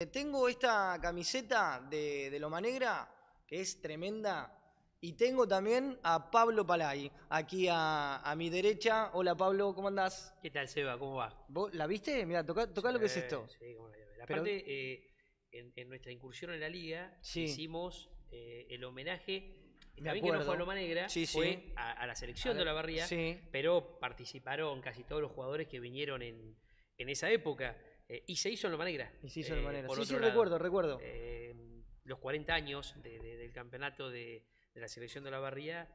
Eh, tengo esta camiseta de, de Loma Negra, que es tremenda, y tengo también a Pablo Palay, aquí a, mi derecha. Hola Pablo, ¿cómo andás? ¿Qué tal, Seba? ¿Cómo va? ¿Vos la viste? Mira, toca, lo que es esto. Sí, Aparte, eh, en, nuestra incursión en la liga, hicimos eh, el homenaje bien que no fue a Loma Negra, fue a, la selección de la barría, pero participaron casi todos los jugadores que vinieron en, en esa época. Eh, y se hizo en Loma Negra, Y se hizo en eh, Sí, sí, recuerdo, recuerdo. Eh, los 40 años del campeonato de, la selección de la barría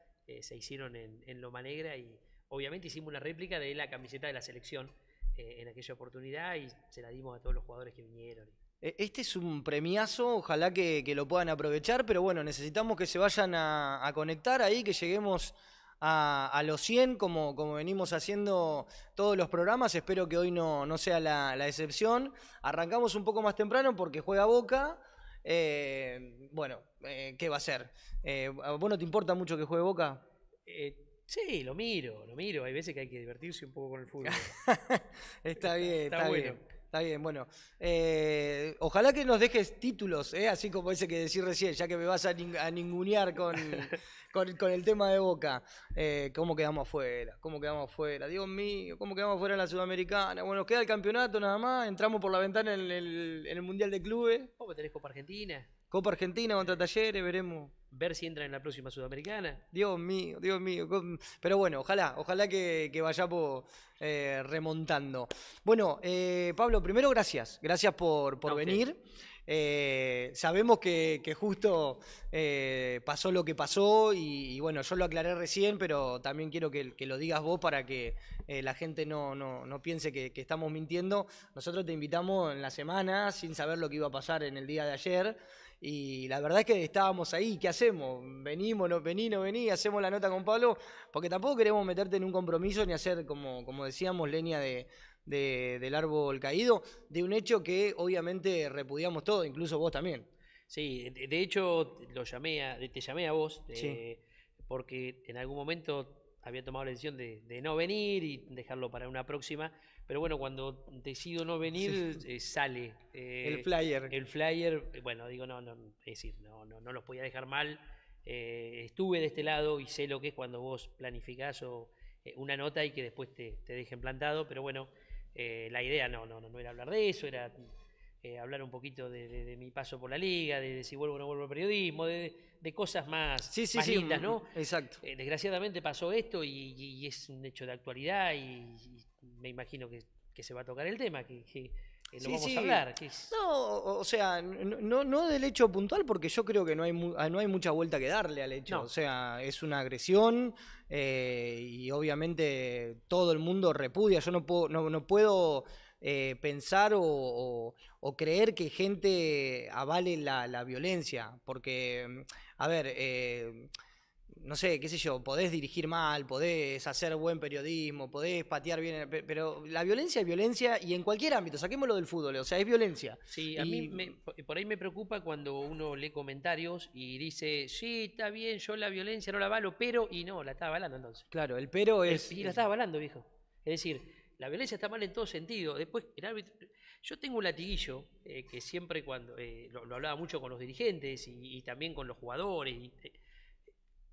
se hicieron en, Loma Negra y obviamente hicimos una réplica de la camiseta de la selección en aquella oportunidad y se la dimos a todos los jugadores que vinieron. E, este es un premiazo, ojalá que, lo puedan aprovechar, pero bueno, necesitamos que se vayan a conectar ahí, que lleguemos a, los 100 como, como venimos haciendo todos los programas. Espero que hoy no, sea la, la excepción. Arrancamos un poco más temprano porque juega Boca. Eh, bueno, eh, ¿qué va a ser? Eh, vos no te importa mucho que juegue Boca? sí, lo miro, lo miro. Hay veces que hay que divertirse un poco con el fútbol. está bien, está, bueno. bien. Está bien, bueno. ojalá que nos dejes títulos, así como ese que decís recién, ya que me vas a ningunear con, con, el tema de Boca. Eh, ¿Cómo quedamos afuera? ¿Cómo quedamos afuera? Dios mío, ¿cómo quedamos afuera en la Sudamericana? Bueno, nos queda el campeonato nada más. Entramos por la ventana en el, Mundial de Clubes. ¿Cómo tenés Copa Argentina? Copa Argentina contra Talleres, veremos. Ver si entra en la próxima Sudamericana. Dios mío, Dios mío. Pero bueno, ojalá, ojalá que, vaya eh, remontando. Bueno, eh, Pablo, primero gracias. Gracias por, venir. Eh, sabemos que, justo eh, pasó lo que pasó y, bueno, yo lo aclaré recién, pero también quiero que, lo digas vos para que eh, la gente no, no, piense que, estamos mintiendo. Nosotros te invitamos en la semana sin saber lo que iba a pasar en el día de ayer. Y la verdad es que estábamos ahí, ¿qué hacemos? Venimos, no, vení, no vení, hacemos la nota con Pablo, porque tampoco queremos meterte en un compromiso ni hacer, como, como decíamos, leña de, de, del árbol caído, de un hecho que obviamente repudiamos todo, incluso vos también. Sí, de hecho lo llamé te llamé a vos eh, porque en algún momento había tomado la decisión de, no venir y dejarlo para una próxima, pero bueno, cuando decido no venir eh, sale eh, el flyer. El flyer, bueno, digo no, no, es decir, no, no, no los podía dejar mal. estuve de este lado y sé lo que es cuando vos planificás o, una nota y que después te dejen plantado, pero bueno, eh, la idea no, no, no era hablar de eso, era eh, hablar un poquito de, mi paso por la liga, de, si vuelvo o no vuelvo al periodismo, de, cosas más, sí, Exacto. Eh, desgraciadamente pasó esto y, es un hecho de actualidad y, me imagino que, que, se va a tocar el tema, que no, o sea, no, del hecho puntual, porque yo creo que no hay, ah, no hay mucha vuelta que darle al hecho. O sea, es una agresión eh, y obviamente todo el mundo repudia. Yo no puedo, no, puedo eh, pensar o, creer que gente avale la, violencia, porque, mm, a ver, eh, no sé, qué sé yo, podés dirigir mal, podés hacer buen periodismo, podés patear bien, pero la violencia es violencia y en cualquier ámbito, saquémoslo del fútbol, o sea, es violencia. Sí, a mí me, por ahí me preocupa cuando uno lee comentarios y dice, sí, está bien, yo la violencia no la valo pero, y no, la estaba avalando entonces. Claro, el pero es... y la estaba avalando, viejo. Es decir, la violencia está mal en todo sentido. Después, el árbitro... Yo tengo un latiguillo eh, que siempre cuando, eh, lo, hablaba mucho con los dirigentes y, también con los jugadores. Eh,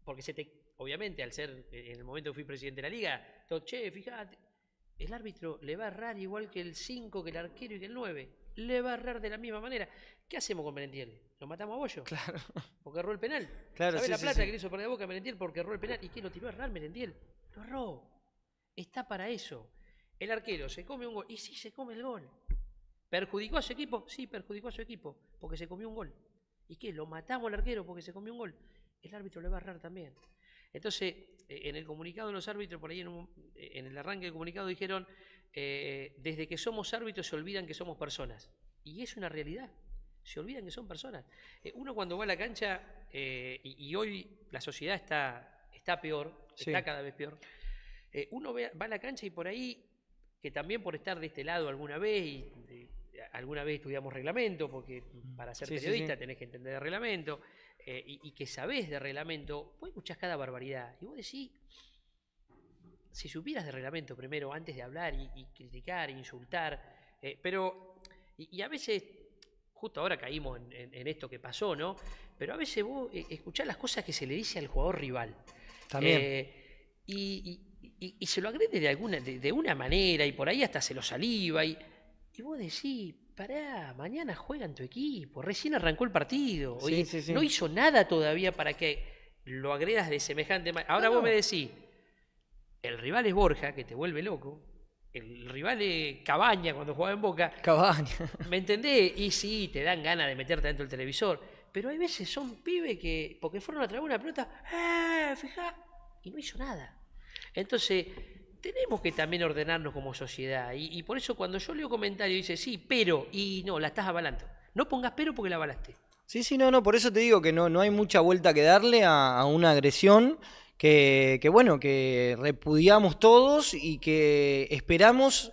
porque se te, obviamente al ser, eh, en el momento que fui presidente de la liga, fíjate, el árbitro le va a errar igual que el 5, que el arquero y que el 9. Le va a errar de la misma manera. ¿Qué hacemos con Merentiel? ¿Lo matamos a Bollo? Claro. Porque erró el penal. Claro, ¿Sabés la plata que le hizo boca a Merentiel porque erró el penal? ¿Y qué? ¿Lo tiró a errar Merentiel? Lo erró. Está para eso. El arquero se come un gol. Y sí, se come el gol. ¿Perjudicó a su equipo? Sí, perjudicó a su equipo porque se comió un gol. ¿Y qué? ¿Lo matamos al arquero porque se comió un gol? el árbitro le va a errar también. Entonces, e, en el comunicado de los árbitros, por ahí e, en, el arranque del comunicado dijeron, eh, desde que somos árbitros se olvidan que somos personas. Y es una realidad, se olvidan que son personas. Eh, uno cuando va a la cancha, eh, y, hoy la sociedad está, está peor, está cada vez peor, uno va a la cancha y por ahí, que también por estar de este lado alguna vez, y alguna vez estudiamos reglamento, porque para ser periodista tenés que entender el reglamento, eh, y, que sabés de reglamento, vos escuchás cada barbaridad. Y vos decís, si supieras de reglamento primero, antes de hablar y, criticar, insultar, eh, pero, y, a veces, justo ahora caímos en, esto que pasó, ¿no? Pero a veces vos eh, escuchás las cosas que se le dice al jugador rival. También. y, se lo agrede de alguna, de, una manera, y por ahí hasta se lo saliva, y y vos decís, pará, mañana juega en tu equipo, recién arrancó el partido, no hizo nada todavía para que lo agredas de semejante manera. Ahora vos me decís, el rival es Borja, que te vuelve loco, el rival es Cabaña cuando juega en Boca. Cabaña. ¿Me entendés? Y sí, te dan ganas de meterte dentro del televisor, pero hay veces son pibes que, porque fueron a traer una pelota, ¡eh, Fija, Y no hizo nada. Entonces tenemos que también ordenarnos como sociedad. Y, por eso cuando yo leo comentarios dice, sí, pero, y no, la estás avalando. No pongas pero porque la avalaste. Sí, sí, no, no, por eso te digo que no, no hay mucha vuelta que darle a, una agresión que, bueno, que repudiamos todos y que esperamos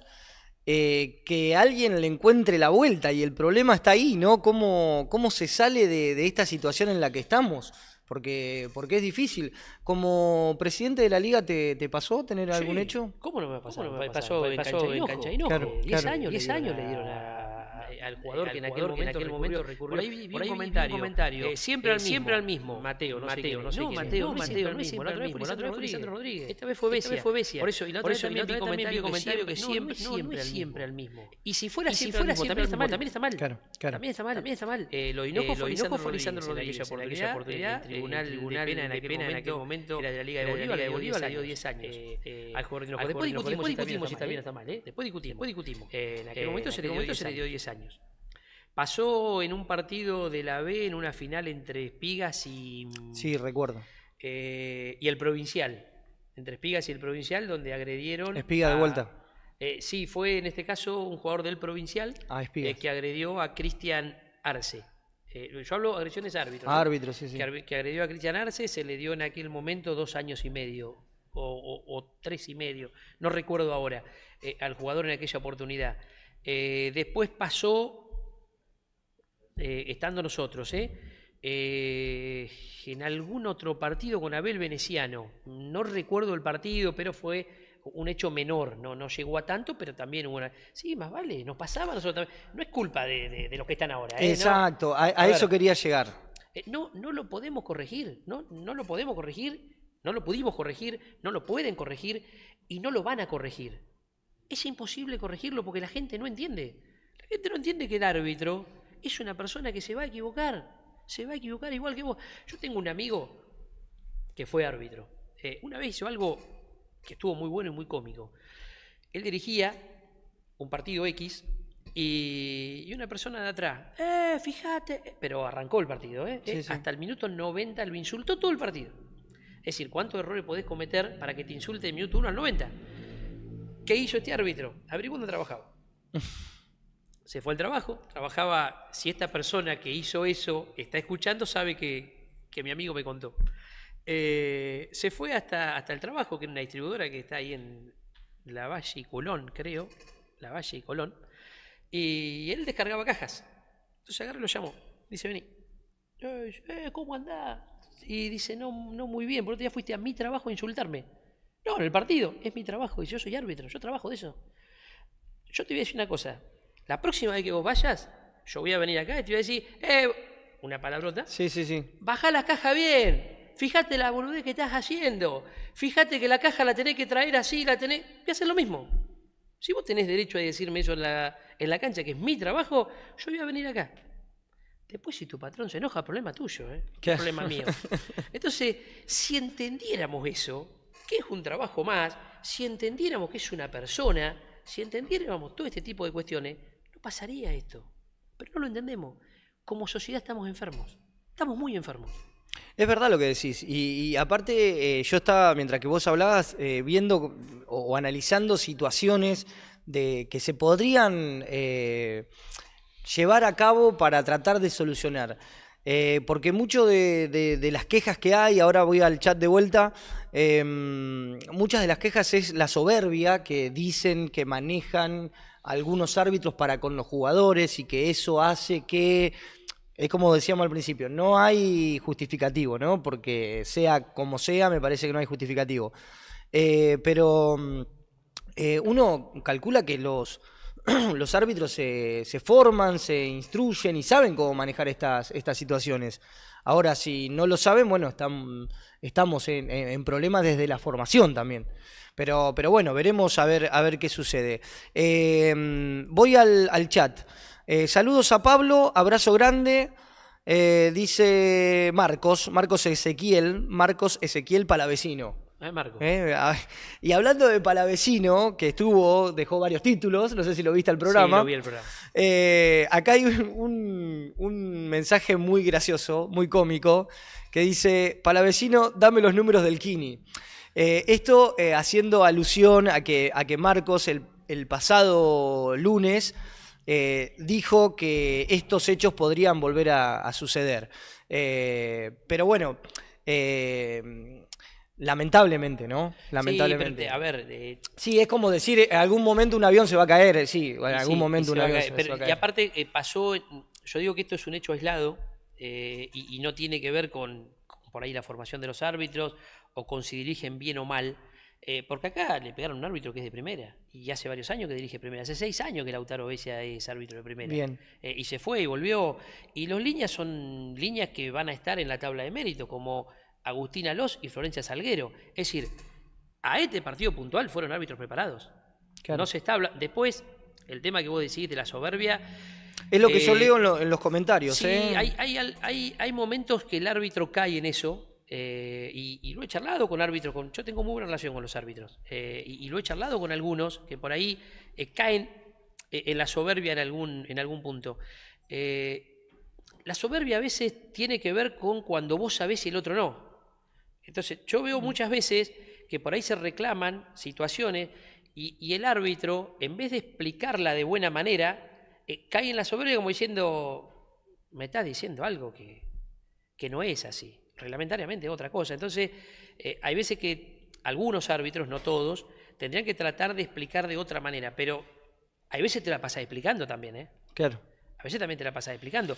eh, que alguien le encuentre la vuelta. Y el problema está ahí, ¿no? ¿Cómo, cómo se sale de, de esta situación en la que estamos? porque, porque es difícil. Como presidente de la liga, ¿te, te pasó tener algún hecho? ¿Cómo no me va a pasar? Pasó, en Cancha Hinojo. 10 años, 10 años le dieron a eh, al eh, jugador, que, en aquel, momento, en aquel momento recurrió. Por ahí vi, por ahí un comentario. un comentario eh, siempre, eh, al mismo. siempre al mismo. Mateo, no, Mateo, no sé. No, Mateo, no, Mateo, no es siempre al mismo. La otra vez fue Lisandro Rodríguez. Esta vez fue Bessia. Esta vez fue Bessia. Por eso, y la otra vez también vi comentario que siempre, siempre, siempre al mismo. Y si fuera siempre al mismo, también está mal. Claro, claro. También está mal, también está mal. Lo inojo fue Lisandro Rodríguez. Por aquella oportunidad, tribunal de pena en aquel momento era de la Liga de Bolívar. de Bolívar le dio 10 años eh, al jugador. Después discutimos si está bien está mal. Después discutimos. Después discutimos. En aquel momento se le dio 10 años años. Pasó en un partido de la B, en una final entre Espigas y. Mm, sí, recuerdo. Eh, y el Provincial. Entre Espigas y el Provincial, donde agredieron. Espiga de vuelta. Eh, sí, fue en este caso un jugador del Provincial eh, que agredió a Cristian Arce. Eh, yo hablo de agresiones árbitros. árbitros, sí, sí. Que, agredió a Cristian Arce, se le dio en aquel momento dos años y medio o, o tres y medio, no recuerdo ahora, al jugador en aquella oportunidad. Eh, después pasó, eh, estando nosotros, ¿eh? eh, en algún otro partido con Abel Veneciano. No recuerdo el partido, pero fue un hecho menor, no, no llegó a tanto, pero también hubo una... Sí, más vale, nos pasaba nosotros No es culpa de, los que están ahora. Exacto, a, eso quería llegar. no, no lo podemos corregir, no, no lo podemos corregir, no lo pudimos corregir, no lo pueden corregir y no lo van a corregir es imposible corregirlo porque la gente no entiende. La gente no entiende que el árbitro es una persona que se va a equivocar. Se va a equivocar igual que vos. Yo tengo un amigo que fue árbitro. Eh, una vez hizo algo que estuvo muy bueno y muy cómico. Él dirigía un partido X y, una persona de atrás, eh, fíjate, pero arrancó el partido, ¿eh? eh hasta el minuto 90 lo insultó todo el partido. Es decir, ¿cuántos errores podés cometer para que te insulte el minuto 1 al 90? ¿Qué hizo este árbitro? abrigo dónde trabajaba. Se fue al trabajo, trabajaba, si esta persona que hizo eso está escuchando, sabe que, mi amigo me contó. Eh, se fue hasta, hasta el trabajo, que era una distribuidora que está ahí en La Valle y Colón, creo, La Valle y Colón, y él descargaba cajas. Entonces agarra y lo llamó, dice, vení, eh, ¿cómo andás? Y dice, no, no muy bien, por otro día fuiste a mi trabajo a insultarme. No, en el partido, es mi trabajo y yo soy árbitro, yo trabajo de eso. Yo te voy a decir una cosa, la próxima vez que vos vayas, yo voy a venir acá y te voy a decir, eh, una palabrota. Sí, sí, sí. Baja la caja bien, fíjate la boludez que estás haciendo, fíjate que la caja la tenés que traer así, la tenés... Voy a hacer lo mismo. Si vos tenés derecho a decirme eso en la, en la cancha, que es mi trabajo, yo voy a venir acá. Después, si tu patrón se enoja, problema tuyo, ¿eh? ¿Qué? problema mío. Entonces, si entendiéramos eso, ¿Qué es un trabajo más, si entendiéramos que es una persona, si entendiéramos todo este tipo de cuestiones, no pasaría esto. Pero no lo entendemos. Como sociedad estamos enfermos. Estamos muy enfermos. Es verdad lo que decís. Y, aparte, eh, yo estaba, mientras que vos hablabas, eh, viendo o, analizando situaciones de, que se podrían eh, llevar a cabo para tratar de solucionar. Eh, porque mucho de, las quejas que hay, ahora voy al chat de vuelta, em, muchas de las quejas es la soberbia que dicen que manejan algunos árbitros para con los jugadores y que eso hace que, es como decíamos al principio, no hay justificativo, ¿no? Porque sea como sea, me parece que no hay justificativo. Eh, pero em, eh, uno calcula que los los árbitros se, forman, se instruyen y saben cómo manejar estas, situaciones. Ahora, si no lo saben, bueno, estamos en, problemas desde la formación también. Pero, bueno, veremos a ver, qué sucede. Em, voy al, chat. Eh, saludos a Pablo, abrazo grande. Eh, dice Marcos, Marcos Ezequiel, Marcos Ezequiel Palavecino. Marco. ¿Eh? y hablando de Palavecino, que estuvo, dejó varios títulos, no sé si lo viste al programa. el programa. Eh, acá hay un, mensaje muy gracioso, muy cómico, que dice: Palavecino, dame los números del Kini. Eh, esto haciendo alusión a que, a que Marcos el, pasado lunes dijo que estos hechos podrían volver a, suceder. pero bueno. Eh, Lamentablemente, ¿no? Lamentablemente. Sí, a ver. Eh, es como decir, en eh, algún momento un avión se va a caer. Eh, sí, en algún momento un avión se, va a caer. Y aparte, pasó. Yo digo que esto es un hecho aislado y, no tiene que ver con, por ahí la formación de los árbitros o con si dirigen bien o mal. porque acá le pegaron un árbitro que es de primera y hace varios años que dirige primera. Hace seis años que Lautaro Bessia es árbitro de primera. Bien. y se fue y volvió. Y las líneas son líneas que van a estar en la tabla de mérito, como Agustina Los y Florencia Salguero. Es decir, a este partido puntual fueron árbitros preparados. No se está Después, el tema que vos decís de la soberbia. Es lo que yo eh, leo en, los comentarios. Sí, ¿eh? hay, momentos que el árbitro cae en eso. Eh, y, lo he charlado con árbitros. yo tengo muy buena relación con los árbitros. Y, lo he charlado con algunos que por ahí caen en la soberbia en algún, en algún punto. la soberbia a veces tiene que ver con cuando vos sabés y el otro no. Entonces, yo veo muchas veces que por ahí se reclaman situaciones y, el árbitro, en vez de explicarla de buena manera, eh, cae en la soberbia como diciendo, me estás diciendo algo que, no es así. Reglamentariamente es otra cosa. Entonces, eh, hay veces que algunos árbitros, no todos, tendrían que tratar de explicar de otra manera, pero hay veces te la pasas explicando también, ¿eh? Claro. A veces también te la pasas explicando.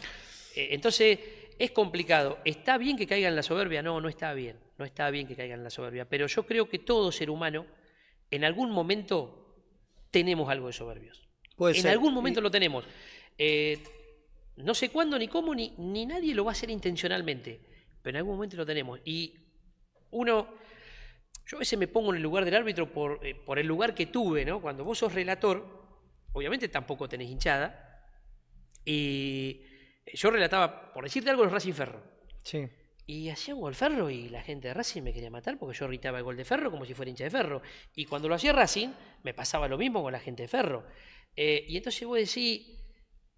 Eh, entonces, es complicado. ¿Está bien que caiga en la soberbia? No, no está bien. No está bien que caiga en la soberbia. Pero yo creo que todo ser humano, en algún momento, tenemos algo de soberbios. Puede en algún momento lo tenemos. Eh, no sé cuándo, ni cómo, ni, nadie lo va a hacer intencionalmente. Pero en algún momento lo tenemos. Y uno, yo a veces me pongo en el lugar del árbitro por, eh, el lugar que tuve, ¿no? Cuando vos sos relator, obviamente tampoco tenés hinchada. Y eh, yo relataba, por decirte algo, los Racing Ferro. Sí. Y hacía un gol Ferro y la gente de Racing me quería matar porque yo gritaba el gol de Ferro como si fuera hincha de Ferro. Y cuando lo hacía Racing, me pasaba lo mismo con la gente de Ferro. Eh, y entonces vos decís,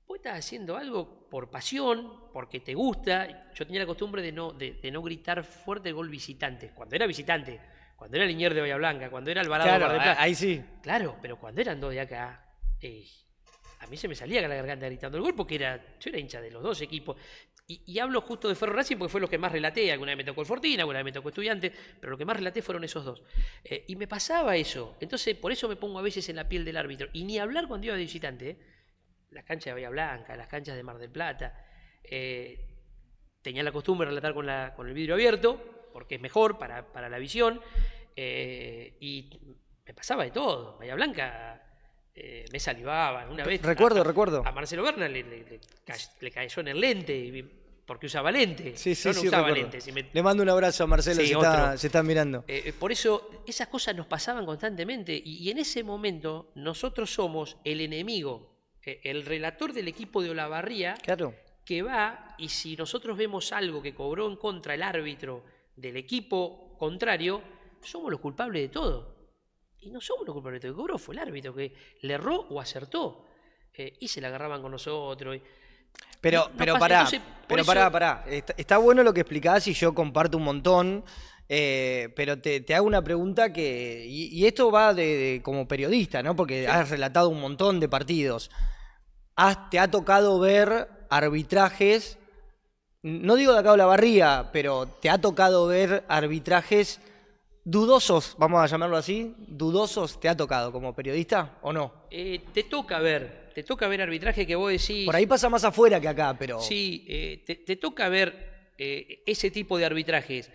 vos estás haciendo algo por pasión, porque te gusta. Yo tenía la costumbre de no, de, no gritar fuerte el gol visitante, cuando era visitante, cuando era Iñer de Bahía Blanca, cuando era Alvarado de Ahí sí. Claro, pero cuando eran dos de acá, a mí se me salía a la garganta gritando el gol porque era, yo era hincha de los dos equipos. Y, hablo justo de Ferro Racing porque fue lo que más relaté. Alguna vez me tocó el Fortín, alguna vez me tocó Estudiante, pero lo que más relaté fueron esos dos. Eh, y me pasaba eso. Entonces, por eso me pongo a veces en la piel del árbitro. Y ni hablar cuando iba de visitante. ¿eh? Las canchas de Bahía Blanca, las canchas de Mar del Plata. Eh, tenía la costumbre de relatar con, la, con el vidrio abierto, porque es mejor para, para la visión. y me pasaba de todo. Bahía Blanca eh, me salivaba Una vez. Recuerdo, recuerdo. A Marcelo Berna le, cayó, en el lente porque usaba lente. Sí, sí, sí, Le mando un abrazo a Marcelo, se, está, mirando. Eh, eh, por eso esas cosas nos pasaban constantemente y, en ese momento nosotros somos el enemigo, el relator del equipo de Olavarría claro. que va y si nosotros vemos algo que cobró en contra el árbitro del equipo contrario, somos los culpables de todo. Y no somos los culpables, el que cobró fue el árbitro, que le erró o acertó. Eh, y se la agarraban con nosotros. Pero, pero pará, pero pará, pará. Está, bueno lo que explicás y yo comparto un montón. Eh, pero te, hago una pregunta que. Y, esto va de, como periodista, ¿no? Porque has relatado un montón de partidos. te ha tocado ver arbitrajes. No digo de acá o la barría, pero te ha tocado ver arbitrajes dudosos, vamos a llamarlo así, dudosos, ¿te ha tocado como periodista o no? Eh, te toca ver, te toca ver arbitraje que vos decís... Por ahí pasa más afuera que acá, pero... Sí, eh, te, toca ver eh, ese tipo de arbitrajes.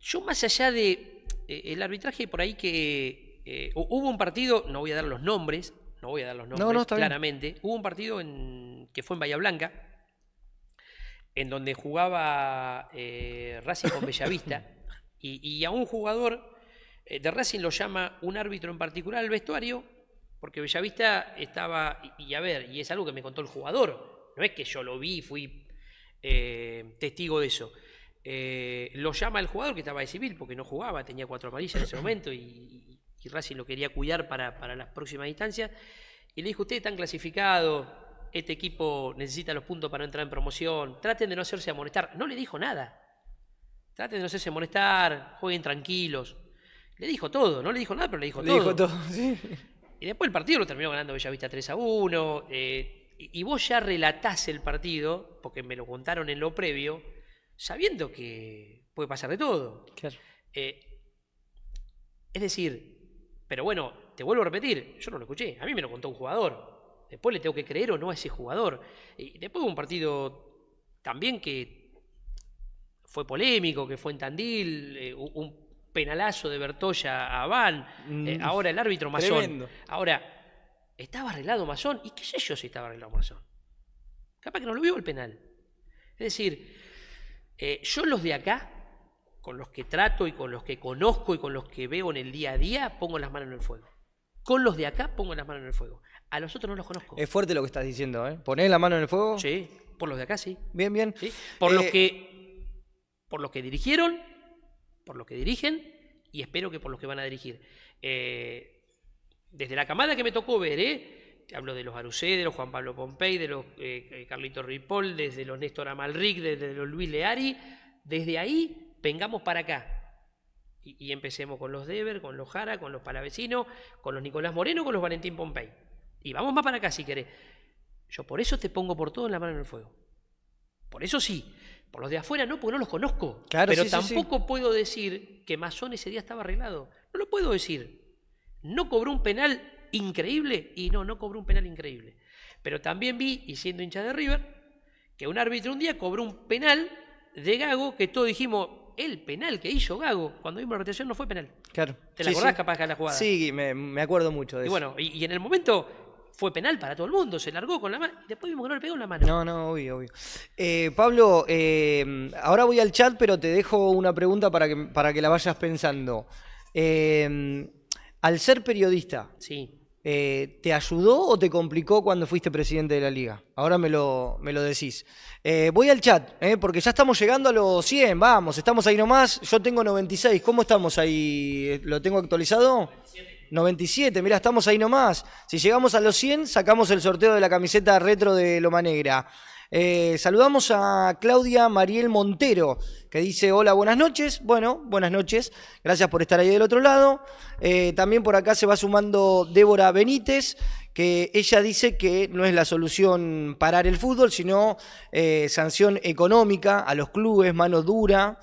yo más allá de el arbitraje por ahí que... hubo un partido, no voy a dar los nombres, no voy a dar los nombres claramente, hubo un partido que fue en Bahía Blanca, en donde jugaba Racing con Bellavista. Y, a un jugador eh, de Racing lo llama un árbitro en particular el vestuario, porque Bellavista estaba, y, a ver, y es algo que me contó el jugador, no es que yo lo vi, fui eh, testigo de eso. Eh, lo llama el jugador que estaba de civil, porque no jugaba, tenía cuatro amarillas en ese momento y, Racing lo quería cuidar para, las próximas instancias. Y le dijo, ustedes están clasificados, este equipo necesita los puntos para entrar en promoción, traten de no hacerse amonestar. No le dijo nada. Traten de no hacerse molestar, jueguen tranquilos. Le dijo todo, no le dijo nada, pero le dijo todo. Le dijo todo, sí. Y después el partido lo terminó ganando Bellavista 3 a 1. Eh, y, vos ya relatás el partido, porque me lo contaron en lo previo, sabiendo que puede pasar de todo. Eh, es decir, pero bueno, te vuelvo a repetir, yo no lo escuché, a mí me lo contó un jugador. Después le tengo que creer o no a ese jugador. Y después un partido también que fue polémico, que fue en Tandil, eh, un penalazo de Bertoya a Van, mm. eh, ahora el árbitro Mazón. Ahora, estaba arreglado Masón. y qué sé yo si estaba arreglado Mazón. Capaz que no lo vio el penal. Es decir, eh, yo los de acá, con los que trato y con los que conozco y con los que veo en el día a día, pongo las manos en el fuego. Con los de acá pongo las manos en el fuego. A los otros no los conozco. Es fuerte lo que estás diciendo, ¿eh? ¿Ponés la mano en el fuego? Sí, por los de acá sí. Bien, bien. Por los que por los que dirigieron, por los que dirigen y espero que por los que van a dirigir. Eh, desde la camada que me tocó ver, ¿eh? te hablo de los Arucé, de los Juan Pablo Pompey, de los eh, Carlitos Ripoll, desde los Néstor Amalric, desde los Luis Leari, desde ahí vengamos para acá. Y, empecemos con los Dever, con los Jara, con los Palavecinos, con los Nicolás Moreno, con los Valentín Pompey. Y vamos más para acá si querés. Yo por eso te pongo por todo en la mano en el fuego. Por eso sí, por los de afuera no, porque no los conozco. Claro, pero tampoco puedo decir que Mazón ese día estaba arreglado. No lo puedo decir. No cobró un penal increíble y no, no cobró un penal increíble. Pero también vi, y siendo hincha de River, que un árbitro un día cobró un penal de Gago que todos dijimos, el penal que hizo Gago cuando vimos la retención no fue penal. Claro. ¿Te la acordás capaz que la jugada? Sí, me, acuerdo mucho de y Bueno, y en el momento fue penal para todo el mundo, se largó con la mano. Después vimos que no le pegó en la mano. No, no, obvio, obvio. Eh, Pablo, eh, ahora voy al chat, pero te dejo una pregunta para que, para que la vayas pensando. Eh, al ser periodista, ¿Te ayudó o te complicó cuando fuiste presidente de la liga? Ahora me lo, me lo decís. voy al chat, porque ya estamos llegando a los 100, vamos, estamos ahí nomás. Yo tengo 96, ¿cómo estamos ahí? ¿Lo tengo actualizado? 97. 97, Mira, estamos ahí nomás. Si llegamos a los 100, sacamos el sorteo de la camiseta retro de Loma Negra. Eh, saludamos a Claudia Mariel Montero, que dice, hola, buenas noches. Bueno, buenas noches. Gracias por estar ahí del otro lado. Eh, también por acá se va sumando Débora Benítez, que ella dice que no es la solución parar el fútbol, sino eh, sanción económica a los clubes, mano dura.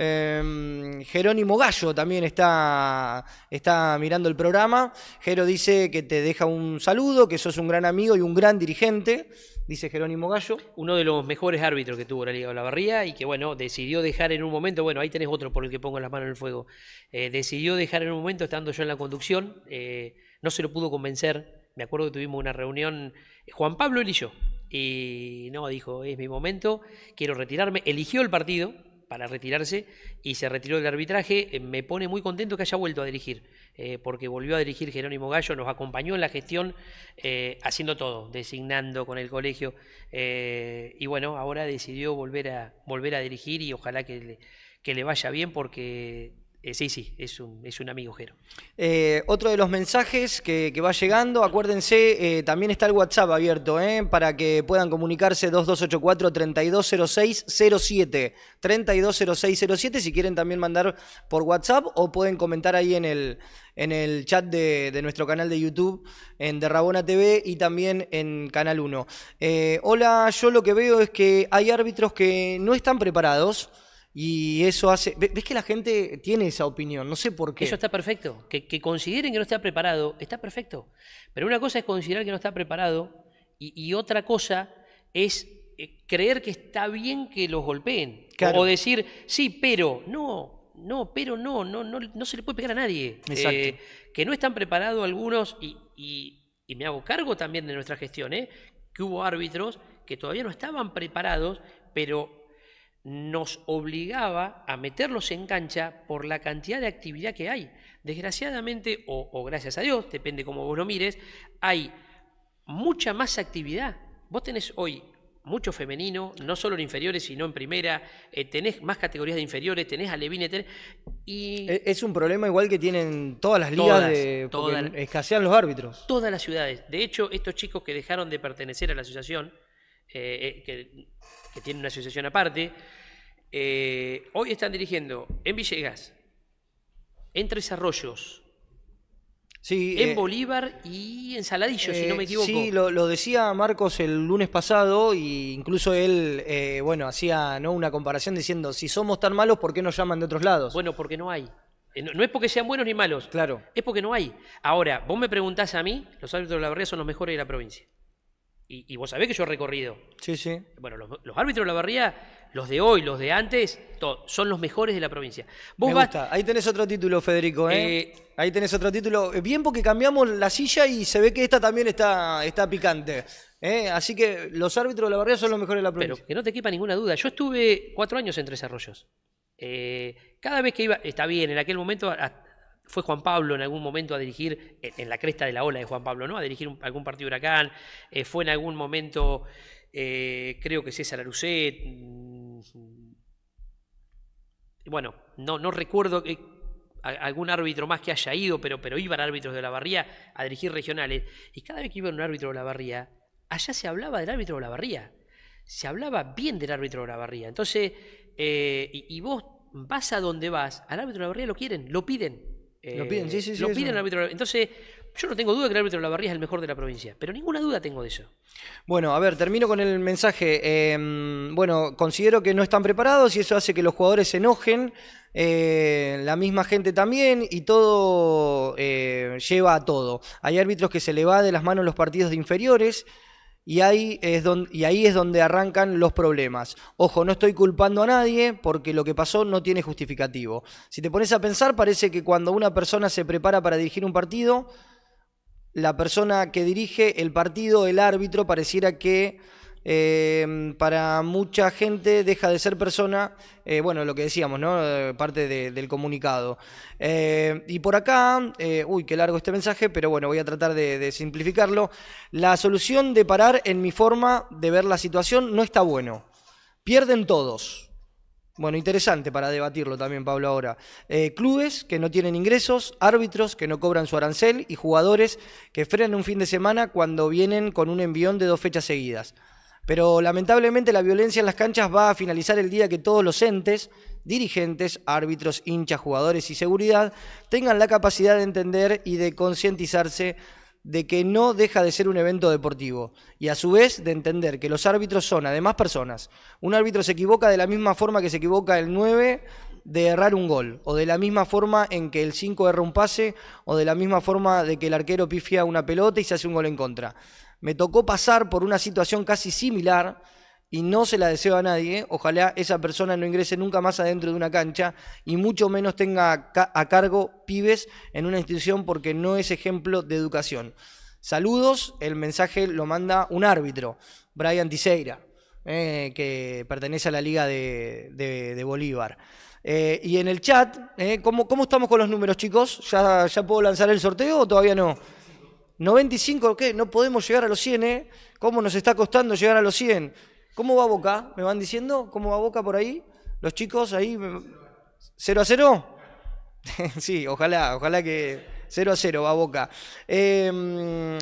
Em, Jerónimo Gallo también está, está mirando el programa. Jero dice que te deja un saludo, que sos un gran amigo y un gran dirigente, dice Jerónimo Gallo. Uno de los mejores árbitros que tuvo la Liga de la Barría y que, bueno, decidió dejar en un momento, bueno, ahí tenés otro por el que pongo las manos en el fuego, eh, decidió dejar en un momento, estando yo en la conducción, eh, no se lo pudo convencer. Me acuerdo que tuvimos una reunión, eh, Juan Pablo, él y yo. Y no, dijo, es mi momento, quiero retirarme. Eligió el partido, para retirarse y se retiró del arbitraje. Eh, me pone muy contento que haya vuelto a dirigir, eh, porque volvió a dirigir Jerónimo Gallo, nos acompañó en la gestión eh, haciendo todo, designando con el colegio. y bueno, ahora decidió volver a, volver a dirigir y ojalá que que le vaya bien porque eh, sí, sí, es un, es un amigo Jero. Eh, otro de los mensajes que, va llegando, acuérdense, eh, también está el WhatsApp abierto para que puedan comunicarse 2284-320607. 320607 si quieren también mandar por WhatsApp o pueden comentar ahí en el, en el chat de, nuestro canal de YouTube, en Derrabona TV y también en Canal 1. hola, yo lo que veo es que hay árbitros que no están preparados y eso hace. ¿Ves que la gente tiene esa opinión? No sé por qué. Eso está perfecto. Que, consideren que no está preparado, está perfecto. Pero una cosa es considerar que no está preparado y, otra cosa es eh, creer que está bien que los golpeen. O decir, sí, pero no, no, pero no, no, no, no se le puede pegar a nadie. Exacto. Eh, que no están preparados algunos y, y, y, me hago cargo también de nuestra gestión, ¿eh? que hubo árbitros que todavía no estaban preparados, pero nos obligaba a meterlos en cancha por la cantidad de actividad que hay. Desgraciadamente, o, gracias a Dios, depende cómo vos lo mires, hay mucha más actividad. Vos tenés hoy mucho femenino, no solo en inferiores, sino en primera, eh, tenés más categorías de inferiores, tenés Alevineter tenés... Y... E, es un problema igual que tienen todas las ligas, de, escasean los árbitros. Todas las ciudades. De hecho, estos chicos que dejaron de pertenecer a la asociación, eh, eh, que que una asociación aparte, eh, hoy están dirigiendo en Villegas, en Tres Arroyos, Sí, en eh, Bolívar y en Saladillo, si no me eh, equivoco. Sí, lo, decía Marcos el lunes pasado e incluso él, bueno, hacía ¿no? una comparación diciendo, si somos tan malos, ¿por qué nos llaman de otros lados? Bueno, porque no hay. No, es porque sean buenos ni malos. Claro. Es porque no hay. Ahora, vos me preguntás a mí, los árbitros de la barrera son los mejores de la provincia. Y, vos sabés que yo he recorrido. Sí, sí. Bueno, los, árbitros de la barría, los de hoy, los de antes, son los mejores de la provincia. Me gusta. Ahí tenés otro título, Federico. ¿eh? Eh, Ahí tenés otro título. Eh, bien porque cambiamos la silla y se ve que esta también está, está picante. Así que los árbitros de la barría son los mejores de la provincia. Pero que no te quepa ninguna duda. Yo estuve cuatro años en Tres Arroyos. cada vez que iba, está bien, en aquel momento fue Juan Pablo en algún momento a dirigir, en la cresta de la ola de Juan Pablo, ¿no? A dirigir algún partido de huracán, eh, fue en algún momento, eh, creo que César Arucet. Mm, bueno, no, no recuerdo eh, algún árbitro más que haya ido, pero, pero iban árbitros de la barría a dirigir regionales. Y cada vez que iba un árbitro de la barría, allá se hablaba del árbitro de la barría. Se hablaba bien del árbitro de la barría. Entonces, y, y vos vas a donde vas, al árbitro de la barría lo quieren, lo piden lo eh, piden, sí, sí, Lo piden Entonces, yo no tengo duda que el árbitro barriga es el mejor de la provincia, pero ninguna duda tengo de eso. Bueno, a ver, termino con el mensaje. Em, bueno, considero que no están preparados y eso hace que los jugadores se enojen, eh, la misma gente también y todo eh, lleva a todo. Hay árbitros que se le va de las manos los partidos de inferiores. Y ahí, es donde, arrancan los problemas. Ojo, no estoy culpando a nadie porque lo que pasó no tiene justificativo. Si te pones a pensar, parece que cuando una persona se prepara para dirigir un partido, la persona que dirige el partido, el árbitro, pareciera que eh, para mucha gente deja de ser persona, eh, bueno, lo que decíamos, ¿no? Eh, parte del comunicado. y por acá, uy, qué largo este mensaje, pero bueno, voy a tratar de, simplificarlo. La solución de parar en mi forma de ver la situación no está bueno. Pierden todos. Bueno, interesante para debatirlo también, Pablo, ahora. clubes que no tienen ingresos, árbitros que no cobran su arancel y jugadores que frenan un fin de semana cuando vienen con un envión de dos fechas seguidas. Pero lamentablemente la violencia en las canchas va a finalizar el día que todos los entes, dirigentes, árbitros, hinchas, jugadores y seguridad tengan la capacidad de entender y de concientizarse de que no deja de ser un evento deportivo y a su vez de entender que los árbitros son además personas. Un árbitro se equivoca de la misma forma que se equivoca el 9 de errar un gol o de la misma forma en que el 5 erra un pase o de la misma forma de que el arquero pifia una pelota y se hace un gol en contra. Me tocó pasar por una situación casi similar y no se la deseo a nadie. Ojalá esa persona no ingrese nunca más adentro de una cancha y mucho menos tenga a cargo pibes en una institución porque no es ejemplo de educación. Saludos, el mensaje lo manda un árbitro, Brian Tiseira, eh, que pertenece a la Liga de, Bolívar. Eh, y en el chat, eh, ¿cómo, estamos con los números, chicos? ¿Ya, ¿Ya puedo lanzar el sorteo o todavía no? 95, ¿qué? No podemos llegar a los 100, ¿eh? ¿Cómo nos está costando llegar a los 100? ¿Cómo va Boca? ¿Me van diciendo? ¿Cómo va Boca por ahí? Los chicos ahí... ¿0 a 0? sí, ojalá, ojalá que 0 a 0 va Boca. Em,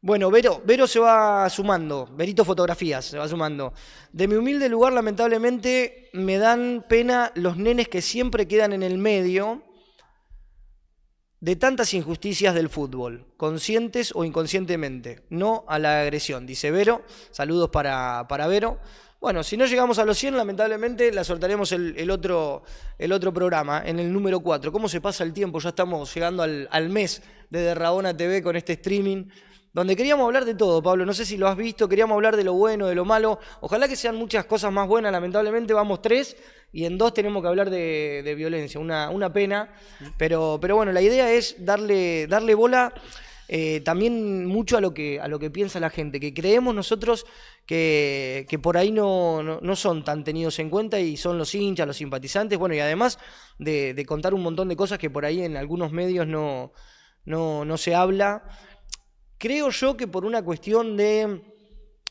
bueno, Vero, Vero se va sumando, Verito Fotografías se va sumando. De mi humilde lugar, lamentablemente, me dan pena los nenes que siempre quedan en el medio de tantas injusticias del fútbol, conscientes o inconscientemente, no a la agresión, dice Vero. Saludos para, Vero. Bueno, si no llegamos a los 100, lamentablemente la soltaremos el, otro, el otro programa, en el número 4. ¿Cómo se pasa el tiempo? Ya estamos llegando al, al mes de Derrabona TV con este streaming donde queríamos hablar de todo, Pablo. No sé si lo has visto, queríamos hablar de lo bueno, de lo malo. Ojalá que sean muchas cosas más buenas. Lamentablemente vamos tres y en dos tenemos que hablar de, violencia. Una, pena. Pero, bueno, la idea es darle, darle bola. Eh, también mucho a lo, que, a lo que piensa la gente, que creemos nosotros que, por ahí no, son tan tenidos en cuenta y son los hinchas, los simpatizantes, bueno, y además de, contar un montón de cosas que por ahí en algunos medios no, no, no se habla. Creo yo que por una cuestión de,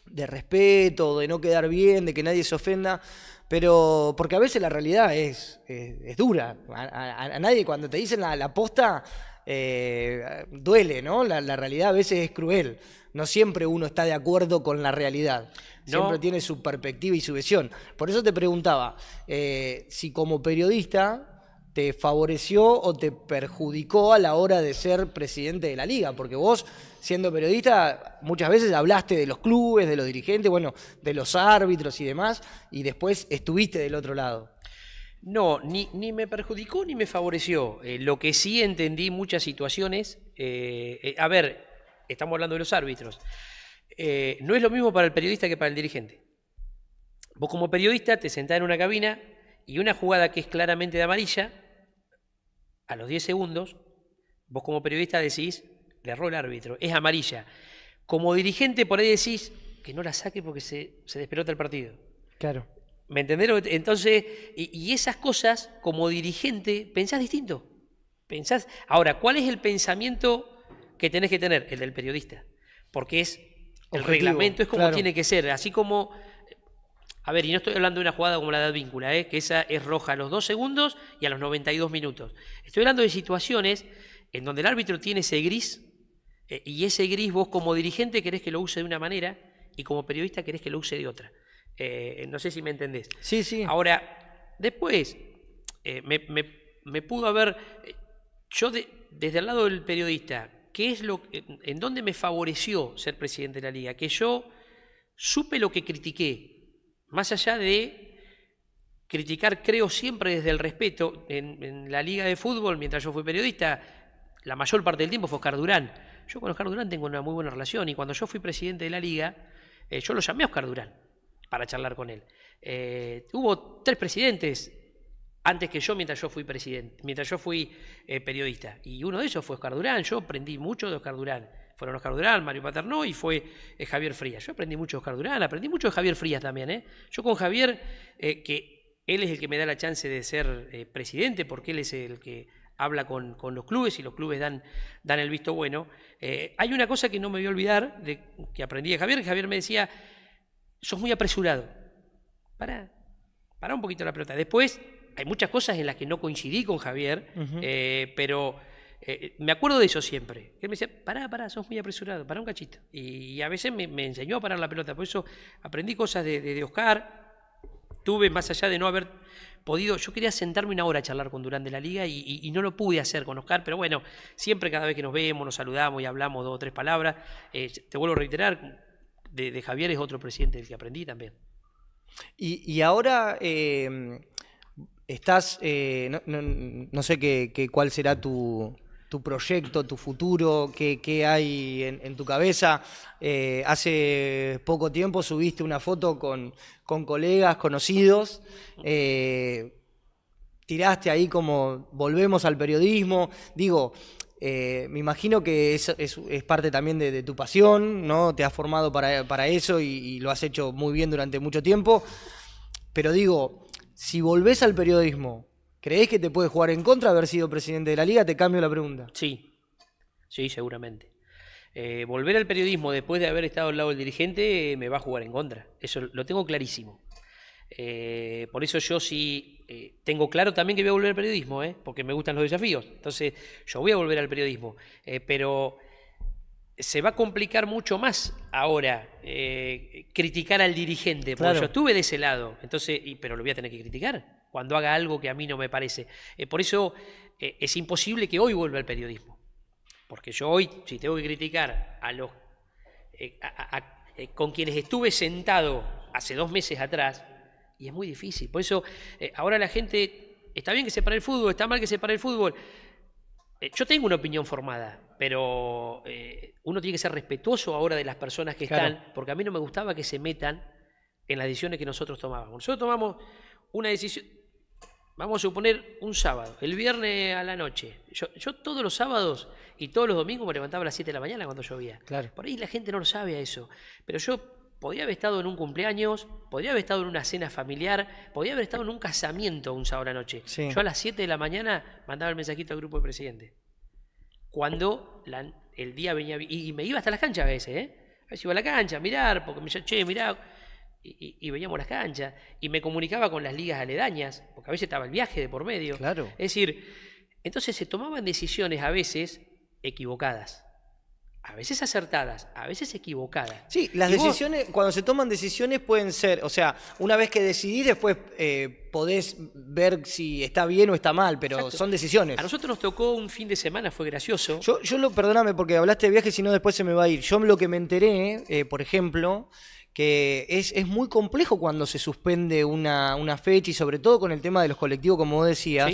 respeto, de no quedar bien, de que nadie se ofenda, pero porque a veces la realidad es, es, dura. A, nadie cuando te dicen la, posta eh, duele, ¿no? La, realidad a veces es cruel. No siempre uno está de acuerdo con la realidad. Siempre tiene su perspectiva y su visión. Por eso te preguntaba, eh, si como periodista te favoreció o te perjudicó a la hora de ser presidente de la liga, porque vos, siendo periodista, muchas veces hablaste de los clubes, de los dirigentes, bueno, de los árbitros y demás, y después estuviste del otro lado. No, ni, ni me perjudicó ni me favoreció. Eh, lo que sí entendí muchas situaciones, eh, eh, a ver, estamos hablando de los árbitros, no es lo mismo para el periodista que para el dirigente. Vos como periodista te sentás en una cabina y una jugada que es claramente de amarilla, a los 10 segundos, vos como periodista decís, le erró el árbitro, es amarilla. Como dirigente por ahí decís que no la saque porque se, se el partido. Claro. ¿Me entendieron? Entonces, y, esas cosas, como dirigente, pensás distinto. Pensás. Ahora, ¿cuál es el pensamiento que tenés que tener? El del periodista. Porque es. el reglamento es como tiene que ser. Así como a ver, y no estoy hablando de una jugada como la de Advíncula, ¿eh? que esa es roja a los 2 segundos y a los 92 minutos. Estoy hablando de situaciones en donde el árbitro tiene ese gris eh, y ese gris vos como dirigente querés que lo use de una manera y como periodista querés que lo use de otra. Eh, no sé si me entendés. Sí, sí. Ahora, después, eh, me, pudo haber... Yo desde el lado del periodista, ¿qué es lo, en dónde me favoreció ser presidente de la liga? Que yo supe lo que critiqué más allá de criticar, creo siempre desde el respeto, en, la liga de fútbol, mientras yo fui periodista, la mayor parte del tiempo fue Oscar Durán. Yo con Oscar Durán tengo una muy buena relación y cuando yo fui presidente de la liga, eh, yo lo llamé a Oscar Durán para charlar con él. Eh, hubo tres presidentes antes que yo mientras yo fui presidente, mientras yo fui eh, periodista. Y uno de ellos fue Oscar Durán. Yo aprendí mucho de Oscar Durán fueron Oscar Durán, Mario Paternó y fue eh, Javier Frías. Yo aprendí mucho de Oscar Durán, aprendí mucho de Javier Frías también. ¿eh? Yo con Javier, eh, que él es el que me da la chance de ser presidente, porque él es el que habla con, los clubes y los clubes dan, dan el visto bueno. hay una cosa que no me voy a olvidar, que aprendí de Javier, que Javier me decía, sos muy apresurado. Para, para un poquito la pelota. Después, hay muchas cosas en las que no coincidí con Javier, pero eh, eh, me acuerdo de eso siempre. Él me decía, pará, pará, sos muy apresurado, pará un cachito. Y, a veces me, enseñó a parar la pelota, por eso aprendí cosas de, Oscar. Tuve, más allá de no haber podido, yo quería sentarme una hora a charlar con Durán de la Liga y, no lo pude hacer con Oscar, pero bueno, siempre cada vez que nos vemos, nos saludamos y hablamos dos o tres palabras. Eh, te vuelvo a reiterar, de, Javier es otro presidente del que aprendí también. Y, ahora... estás, no, sé qué, cuál será tu, tu proyecto, tu futuro, qué, hay en, tu cabeza. Eh, hace poco tiempo subiste una foto con, colegas, conocidos. Eh, tiraste ahí como volvemos al periodismo. Digo, eh, me imagino que es, parte también de, tu pasión, ¿no? Te has formado para, eso y lo has hecho muy bien durante mucho tiempo. Pero digo, si volvés al periodismo, ¿Crees que te puede jugar en contra haber sido presidente de la liga? Te cambio la pregunta. Sí, sí, seguramente. Eh, volver al periodismo después de haber estado al lado del dirigente eh, me va a jugar en contra. Eso lo tengo clarísimo. Eh, por eso yo sí tengo claro también que voy a volver al periodismo, eh, porque me gustan los desafíos. Entonces yo voy a volver al periodismo. pero se va a complicar mucho más ahora criticar al dirigente, porque yo estuve de ese lado. Entonces, pero lo voy a tener que criticar cuando haga algo que a mí no me parece. Eh, por eso eh, es imposible que hoy vuelva el periodismo. Porque yo hoy, si tengo que criticar a los eh, con quienes estuve sentado hace dos meses atrás, y es muy difícil. Por eso ahora la gente, está bien que se pare el fútbol, está mal que se pare el fútbol. yo tengo una opinión formada, pero uno tiene que ser respetuoso ahora de las personas que están, porque a mí no me gustaba que se metan en las decisiones que nosotros tomábamos. Nosotros tomamos una decisión, Vamos a suponer un sábado, el viernes a la noche. Yo, todos los sábados y todos los domingos me levantaba a las 7 de la mañana cuando llovía. Claro. Por ahí la gente no lo sabe a eso. Pero yo podía haber estado en un cumpleaños, podía haber estado en una cena familiar, podía haber estado en un casamiento un sábado a la noche. Yo a las 7 de la mañana mandaba el mensajito al grupo de presidente. Cuando el día venía. Y, me iba hasta las canchas a veces, ¿eh? A veces iba a la cancha a mirar, porque me decía, che, mirá y, veíamos las canchas y me comunicaba con las ligas aledañas, porque a veces estaba el viaje de por medio. Claro. Es decir, entonces se tomaban decisiones a veces equivocadas. A veces acertadas, a veces equivocadas. Sí, las decisiones, cuando se toman decisiones pueden ser, o sea, una vez que decidís, después eh, podés ver si está bien o está mal, pero son decisiones. A nosotros nos tocó un fin de semana, fue gracioso. Yo, yo lo, perdóname porque hablaste de viaje, si no después se me va a ir. Yo lo que me enteré, eh, por ejemplo, que es, es, muy complejo cuando se suspende una, fecha y sobre todo con el tema de los colectivos, como vos decías,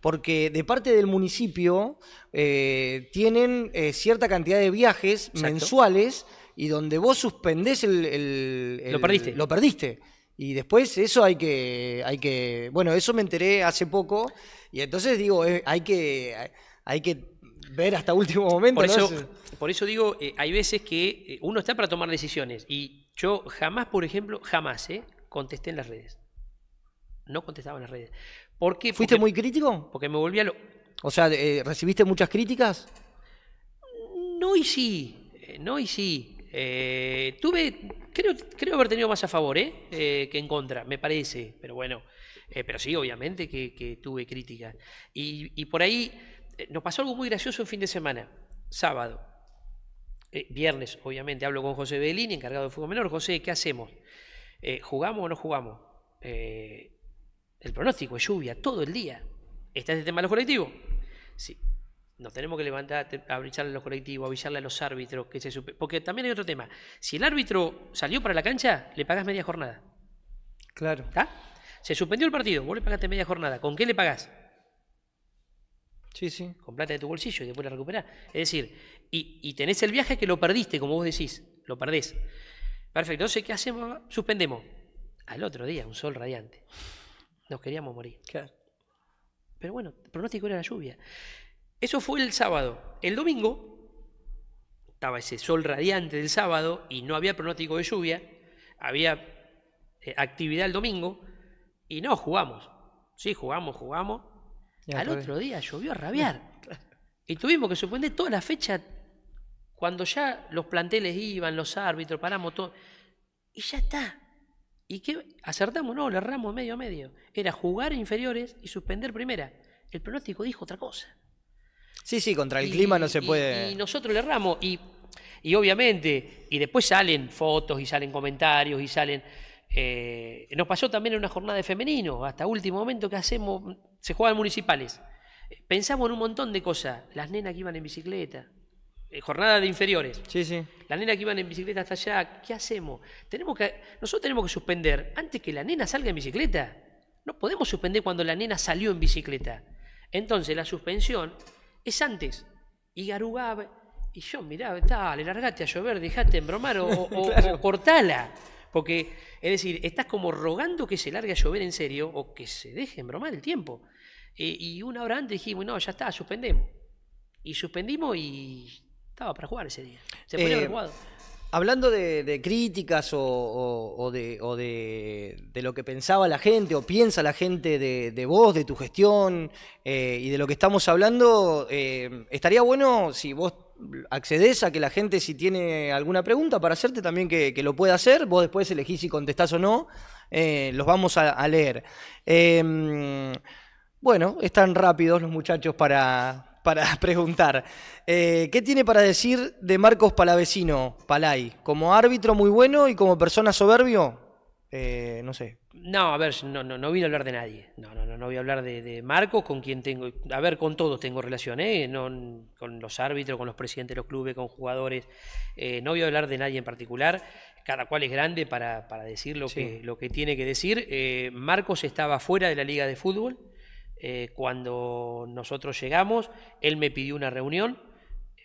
porque de parte del municipio eh, tienen eh, cierta cantidad de viajes mensuales y donde vos suspendés el, Lo perdiste. Lo perdiste. Y después eso hay que, hay que... Bueno, eso me enteré hace poco y entonces digo, eh, hay que... Hay que ver hasta último momento. Por eso, por eso digo, hay veces que uno está para tomar decisiones y yo jamás, por ejemplo, jamás ¿eh? contesté en las redes. No contestaba en las redes. porque ¿Fuiste muy crítico? Porque me volvía a lo... O sea, eh, ¿recibiste muchas críticas? No y sí, eh, no y sí. Eh, tuve, creo, creo haber tenido más a favor ¿eh? que en contra, me parece, pero bueno, pero sí, obviamente que, tuve críticas. Y, y, por ahí nos pasó algo muy gracioso el fin de semana, sábado. Eh, viernes, obviamente, hablo con José Bellini, encargado de fútbol menor. José, ¿qué hacemos? Eh, ¿Jugamos o no jugamos? Eh, el pronóstico es lluvia todo el día. ¿Está el este tema de los colectivos? Sí. Nos tenemos que levantar, avisarle a los colectivos, avisarle a los árbitros, que se Porque también hay otro tema. Si el árbitro salió para la cancha, le pagas media jornada. Claro. ¿Está? Se suspendió el partido, vos le pagaste media jornada. ¿Con qué le pagás? Sí, sí. Con plata de tu bolsillo y después la recuperás. Es decir, y, tenés el viaje que lo perdiste, como vos decís, lo perdés. Perfecto, entonces, ¿qué hacemos? Suspendemos. Al otro día, un sol radiante. Nos queríamos morir. Pero bueno, el pronóstico era la lluvia. Eso fue el sábado. El domingo estaba ese sol radiante del sábado y no había pronóstico de lluvia. Había eh, actividad el domingo y no jugamos. Sí, jugamos, jugamos. Al otro día llovió a rabiar. y tuvimos que suspender toda la fecha cuando ya los planteles iban, los árbitros, paramos todo. Y ya está. ¿Y qué? Acertamos, no, le erramos medio a medio. Era jugar inferiores y suspender primera. El pronóstico dijo otra cosa. Sí, sí, contra el clima no se puede. Y nosotros le erramos. Y, y obviamente, y después salen fotos y salen comentarios y salen. Eh, nos pasó también en una jornada de femenino, hasta último momento que hacemos, se juegan municipales. Pensamos en un montón de cosas. Las nenas que iban en bicicleta, eh, jornada de inferiores. Sí, sí. La nena que iba en bicicleta hasta allá, ¿qué hacemos? Tenemos que, nosotros tenemos que suspender antes que la nena salga en bicicleta. No podemos suspender cuando la nena salió en bicicleta. Entonces la suspensión es antes. Y Garugaba, y yo, mirá, le largate a llover, dejate embromar o, o, cortala. Porque, es decir, estás como rogando que se largue a llover en serio o que se deje embromar el tiempo. Eh, y una hora antes dijimos, no, ya está, suspendemos. Y suspendimos y para jugar ese día. Eh, hablando de, críticas o, de, lo que pensaba la gente o piensa la gente de, vos, de tu gestión eh, y de lo que estamos hablando, eh, estaría bueno si vos accedes a que la gente si tiene alguna pregunta para hacerte también que, lo pueda hacer, vos después elegís si contestás o no, los vamos a, a leer. Em, bueno, están rápidos los muchachos para, para preguntar. Eh, ¿Qué tiene para decir de Marcos Palavecino, Palay? ¿Como árbitro muy bueno y como persona soberbio? Eh, no sé. No, a ver, no, no, no voy a hablar de nadie. No, no, no, no voy a hablar de, Marcos, con quien tengo. A ver, con todos tengo relación, ¿eh? con los árbitros, con los presidentes de los clubes, con jugadores. Eh, no voy a hablar de nadie en particular. Cada cual es grande para, decir que, lo que tiene que decir. Marcos estaba fuera de la Liga de Fútbol. Eh, cuando nosotros llegamos, él me pidió una reunión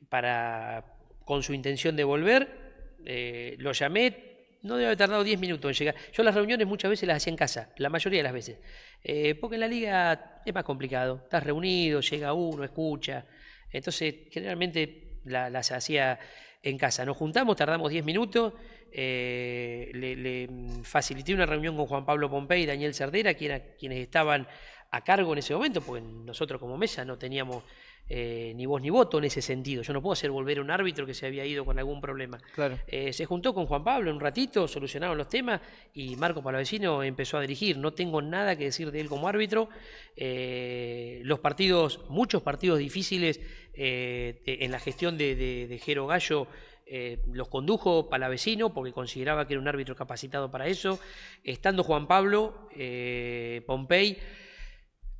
para, con su intención de volver, eh, lo llamé, no debe haber tardado 10 minutos en llegar. Yo las reuniones muchas veces las hacía en casa, la mayoría de las veces, eh, porque en la liga es más complicado, estás reunido, llega uno, escucha, entonces generalmente las hacía en casa. Nos juntamos, tardamos 10 minutos, le, le, facilité una reunión con Juan Pablo Pompey y Daniel Cerdera, quienes estaban cargo en ese momento, porque nosotros como mesa no teníamos eh, ni voz ni voto en ese sentido. Yo no puedo hacer volver un árbitro que se había ido con algún problema. Eh, se juntó con Juan Pablo un ratito, solucionaron los temas y Marco Palavecino empezó a dirigir. No tengo nada que decir de él como árbitro. Eh, los partidos, muchos partidos difíciles en la gestión de, Jero Gallo. los condujo Palavecino porque consideraba que era un árbitro capacitado para eso. Estando Juan Pablo, Pompey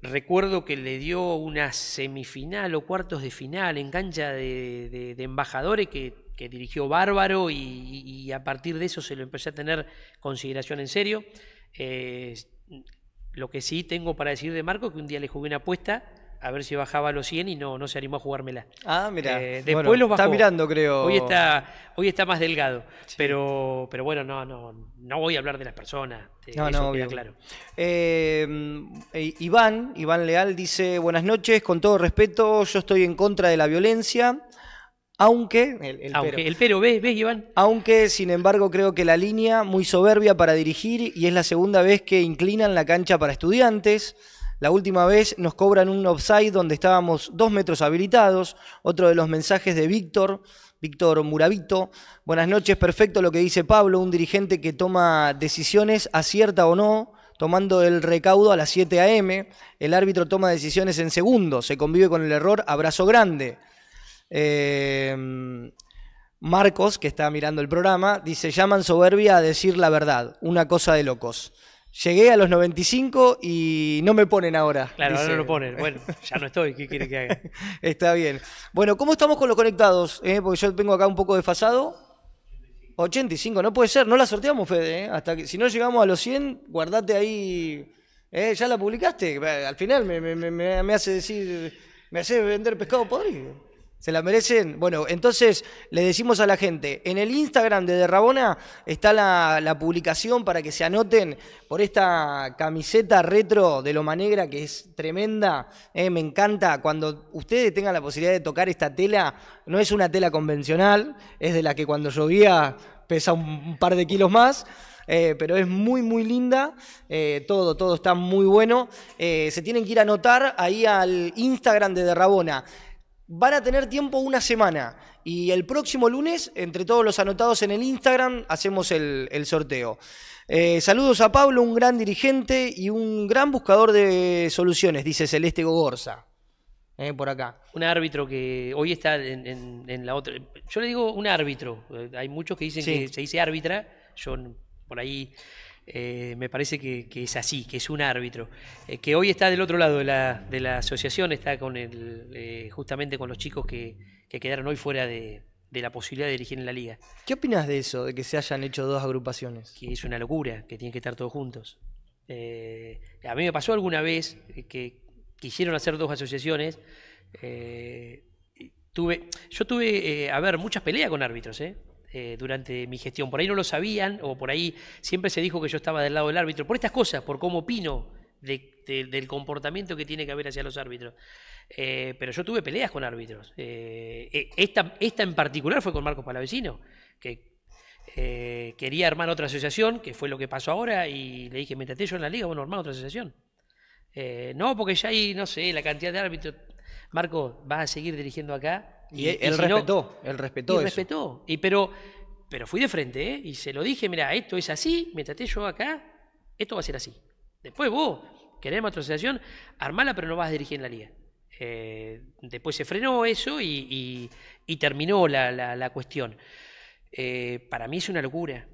Recuerdo que le dio una semifinal o cuartos de final en cancha de, embajadores que, dirigió Bárbaro y, a partir de eso se lo empecé a tener consideración en serio. Eh, lo que sí tengo para decir de Marco es que un día le jugué una apuesta a ver si bajaba los 100 y no, no se animó a jugármela. Ah, mira. Eh, después los Está mirando, creo. Hoy está, hoy está más delgado. Pero, pero bueno, no, no, voy a hablar de las personas. no, no, claro. Eh, eh, Iván, Iván Leal dice: Buenas noches, con todo respeto, yo estoy en contra de la violencia. Aunque, el, pero, el ves, Iván? Aunque, sin embargo, creo que la línea muy soberbia para dirigir y es la segunda vez que inclinan la cancha para estudiantes. La última vez nos cobran un offside donde estábamos dos metros habilitados. Otro de los mensajes de Víctor, Víctor Muravito. Buenas noches, perfecto lo que dice Pablo, un dirigente que toma decisiones, acierta o no, tomando el recaudo a las 7 a.m. El árbitro toma decisiones en segundos, se convive con el error, abrazo grande. Em, Marcos, que está mirando el programa, dice, llaman soberbia a decir la verdad, una cosa de locos. Llegué a los 95 y no me ponen ahora. Claro, ahora no lo ponen. Bueno, ya no estoy. ¿Qué quiere que haga? Está bien. Bueno, ¿cómo estamos con los conectados? Eh? Porque yo tengo acá un poco desfasado. 85, no puede ser. No la sorteamos, Fede. Eh. Hasta que, si no llegamos a los 100, guardate ahí. Eh, ¿Ya la publicaste? Al final me, me hace decir. Me hace vender pescado podrido. ¿Se la merecen? Bueno, entonces le decimos a la gente, en el Instagram de Derrabona está la, publicación para que se anoten por esta camiseta retro de Loma Negra que es tremenda. Eh, me encanta cuando ustedes tengan la posibilidad de tocar esta tela. No es una tela convencional, es de la que cuando llovía pesa un par de kilos más. Eh, pero es muy, muy linda. Eh, todo, todo está muy bueno. se tienen que ir a anotar ahí al Instagram de Derrabona van a tener tiempo una semana. Y el próximo lunes, entre todos los anotados en el Instagram, hacemos el, sorteo. Eh, saludos a Pablo, un gran dirigente y un gran buscador de soluciones, dice Celeste Gogorza. Eh, por acá. Un árbitro que hoy está en, la otra. Yo le digo un árbitro. Eh, hay muchos que dicen que se dice árbitra. Yo por ahí eh, me parece que, es así, que es un árbitro, eh, que hoy está del otro lado de la, asociación, está con el, eh, justamente con los chicos que, quedaron hoy fuera de, la posibilidad de dirigir en la liga. ¿Qué opinas de eso, de que se hayan hecho dos agrupaciones? Que es una locura, que tienen que estar todos juntos. a mí me pasó alguna vez que quisieron hacer dos asociaciones. tuve, yo tuve, a ver, muchas peleas con árbitros, ¿eh? Eh, durante mi gestión. Por ahí no lo sabían, o por ahí siempre se dijo que yo estaba del lado del árbitro, por estas cosas, por cómo opino del comportamiento que tiene que haber hacia los árbitros. Eh, pero yo tuve peleas con árbitros. Eh, esta, esta en particular fue con Marcos Palavecino, que quería armar otra asociación, que fue lo que pasó ahora, y le dije, métete yo en la liga, bueno, armar otra asociación. no, porque ya hay, no sé, la cantidad de árbitros. Marco, vas a seguir dirigiendo acá y, él respetó, él respetó. Y respetó. pero, pero fui de frente, ¿eh? Y se lo dije, mira, esto es así, mientras traté yo acá, esto va a ser así. Después vos, querés más asociación, armala, pero no vas a dirigir en la liga. Eh, después se frenó eso y, terminó la, cuestión. Eh, para mí es una locura.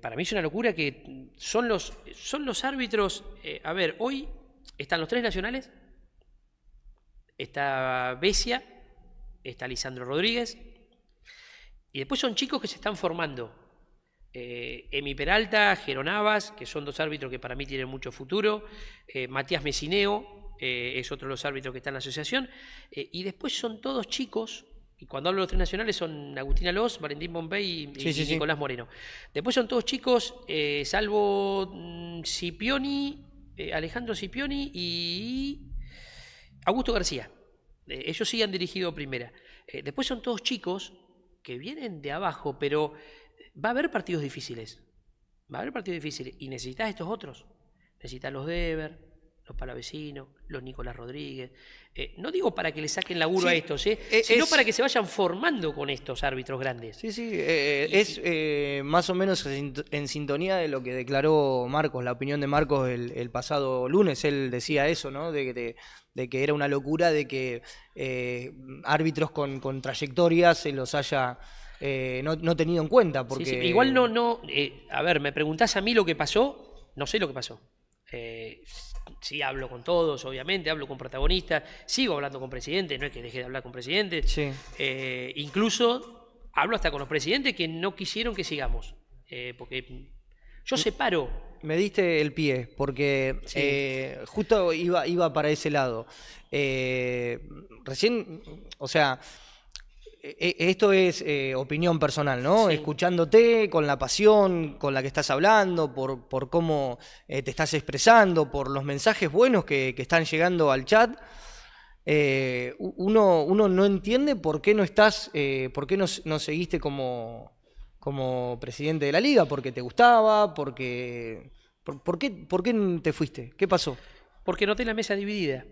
para mí es una locura que son los, son los árbitros. a ver, hoy están los tres nacionales, está Besia, está Lisandro Rodríguez. Y después son chicos que se están formando. Eh, Emi Peralta, Geronavas, que son dos árbitros que para mí tienen mucho futuro. Eh, Matías Mesineo eh, es otro de los árbitros que está en la asociación. y después son todos chicos. Y cuando hablo de los tres nacionales son Agustín Alós, Valentín Bombay y, Nicolás Moreno. Después son todos chicos, salvo mm, Cipioni, Alejandro Scipioni y Augusto García. Eh, ellos sí han dirigido primera. Eh, después son todos chicos que vienen de abajo, pero eh, va a haber partidos difíciles. Va a haber partidos difíciles. Y necesitas estos otros. Necesitas los Deber, los palavecinos, los Nicolás Rodríguez. Eh, no digo para que le saquen la sí, a estos, eh, e-, sino para que se vayan formando con estos árbitros grandes. Sí, sí, eh, es más o menos en sintonía de lo que declaró Marcos, la opinión de Marcos el, pasado lunes. Él decía eso, ¿no? De, de, de que era una locura de que árbitros con, con trayectoria se los haya... No, no, tenido en cuenta porque igual no no a ver me preguntás a mí lo que pasó no sé lo que pasó eh, sí hablo con todos, obviamente, hablo con protagonistas, sigo hablando con presidentes, no es que deje de hablar con presidentes. Eh, incluso hablo hasta con los presidentes que no quisieron que sigamos, eh, porque yo separo. Me diste el pie, porque eh, justo iba, iba para ese lado. recién, o sea... E, e, esto es eh, opinión personal, ¿no? Escuchándote con la pasión con la que estás hablando, por, cómo eh, te estás expresando, por los mensajes buenos que, están llegando al chat. Eh, uno, no entiende por qué no estás, por qué no, seguiste como, como presidente de la liga, porque te gustaba, porque. Por, qué, ¿Por qué te fuiste? ¿Qué pasó? Porque noté la mesa dividida.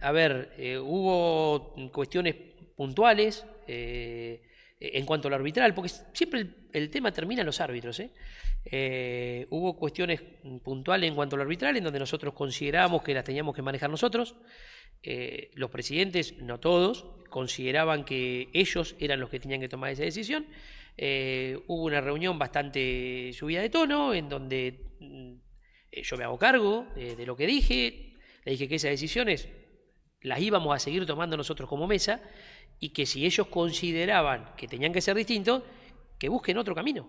a ver, hubo cuestiones puntuales eh, en cuanto a lo arbitral, porque siempre el, tema termina en los árbitros. ¿eh? Eh, hubo cuestiones puntuales en cuanto a lo arbitral, en donde nosotros considerábamos que las teníamos que manejar nosotros. los presidentes, no todos, consideraban que ellos eran los que tenían que tomar esa decisión. hubo una reunión bastante subida de tono, en donde mm, yo me hago cargo de lo que dije, le dije que esas decisiones las íbamos a seguir tomando nosotros como mesa y que si ellos consideraban que tenían que ser distintos, que busquen otro camino.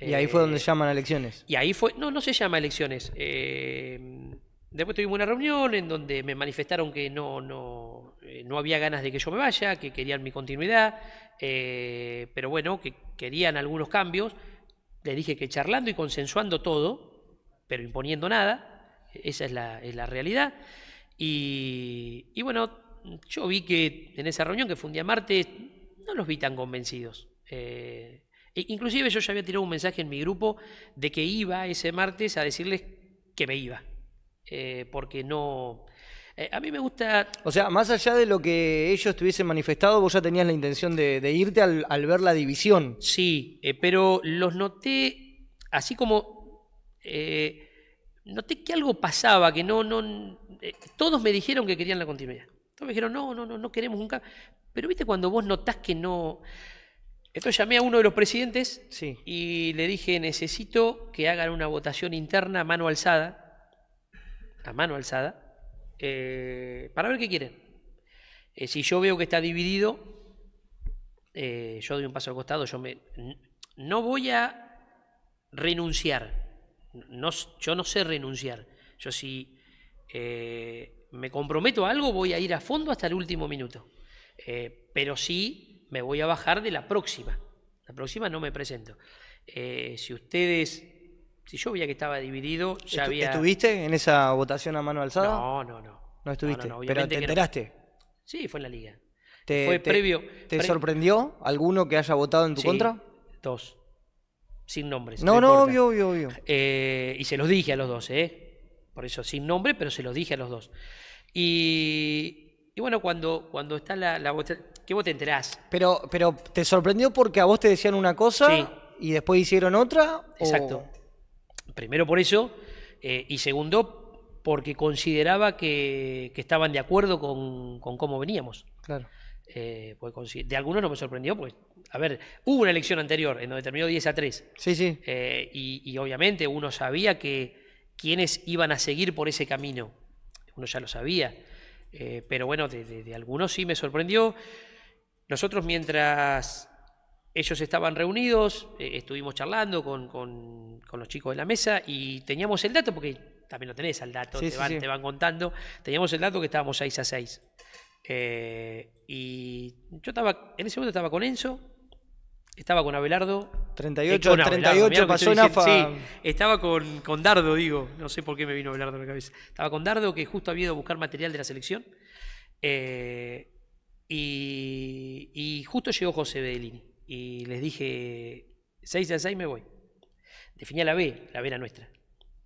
Y ahí fue donde se eh, llaman elecciones. Y ahí fue, no, no se llama elecciones. Eh, después tuvimos una reunión en donde me manifestaron que no, eh, no, había ganas de que yo me vaya, que querían mi continuidad, pero bueno, que querían algunos cambios. Les dije que charlando y consensuando todo, pero imponiendo nada, esa es la, es la realidad. Y, y bueno, yo vi que en esa reunión, que fue un día martes, no los vi tan convencidos. Eh, e inclusive yo ya había tirado un mensaje en mi grupo de que iba ese martes a decirles que me iba, eh, porque no... Eh, a mí me gusta... O sea, más allá de lo que ellos hubiesen manifestado, vos ya tenías la intención de, irte al, al, ver la división. Sí, eh, pero los noté, así como... noté que algo pasaba, que no... no todos me dijeron que querían la continuidad. Entonces me dijeron, no, no, no, no queremos nunca Pero viste cuando vos notás que no... Entonces llamé a uno de los presidentes sí. y le dije, necesito que hagan una votación interna a mano alzada, a mano alzada, eh, para ver qué quieren. Eh, si yo veo que está dividido, eh, yo doy un paso al costado, yo me... No voy a renunciar, no, yo no sé renunciar. Yo sí me comprometo a algo, voy a ir a fondo hasta el último minuto. Eh, pero sí me voy a bajar de la próxima. La próxima no me presento. Eh, si ustedes, si yo veía que estaba dividido, ya había... ¿Estuviste en esa votación a mano alzada? No, no, no. No estuviste, pero te enteraste. Sí, fue en la liga. ¿Te, fue previo. ¿Te sorprendió alguno que haya votado en tu contra? Dos. Sin nombres. No, no, obvio, obvio, eh, y se los dije a los dos, ¿eh? por eso sin nombre, pero se los dije a los dos. Y, bueno, cuando, cuando está la, ¿Qué vos te enterás. Pero, pero te sorprendió porque a vos te decían una cosa y después hicieron otra. Exacto. Primero por eso eh, y segundo porque consideraba que, estaban de acuerdo con, cómo veníamos. Claro. Eh, pues, de algunos no me sorprendió, pues, a ver, hubo una elección anterior en donde terminó 10 a 3. Sí, sí. Eh, y, obviamente uno sabía que, quiénes iban a seguir por ese camino. Uno ya lo sabía, eh, pero bueno, de, algunos sí me sorprendió. Nosotros mientras ellos estaban reunidos, eh, estuvimos charlando con, los chicos de la mesa y teníamos el dato, porque también lo tenés al dato, te, van, contando, teníamos el dato que estábamos 6 a 6. Eh, y yo estaba, en ese momento estaba con Enzo, estaba con Abelardo. 38, 38 pasó en Sí, estaba con, con, Dardo, digo. No sé por qué me vino Abelardo en la cabeza. Estaba con Dardo, que justo había ido a buscar material de la selección. Eh, y, justo llegó José Bedellini. Y les dije, 6 a 6 me voy. Definía la B, la B era nuestra.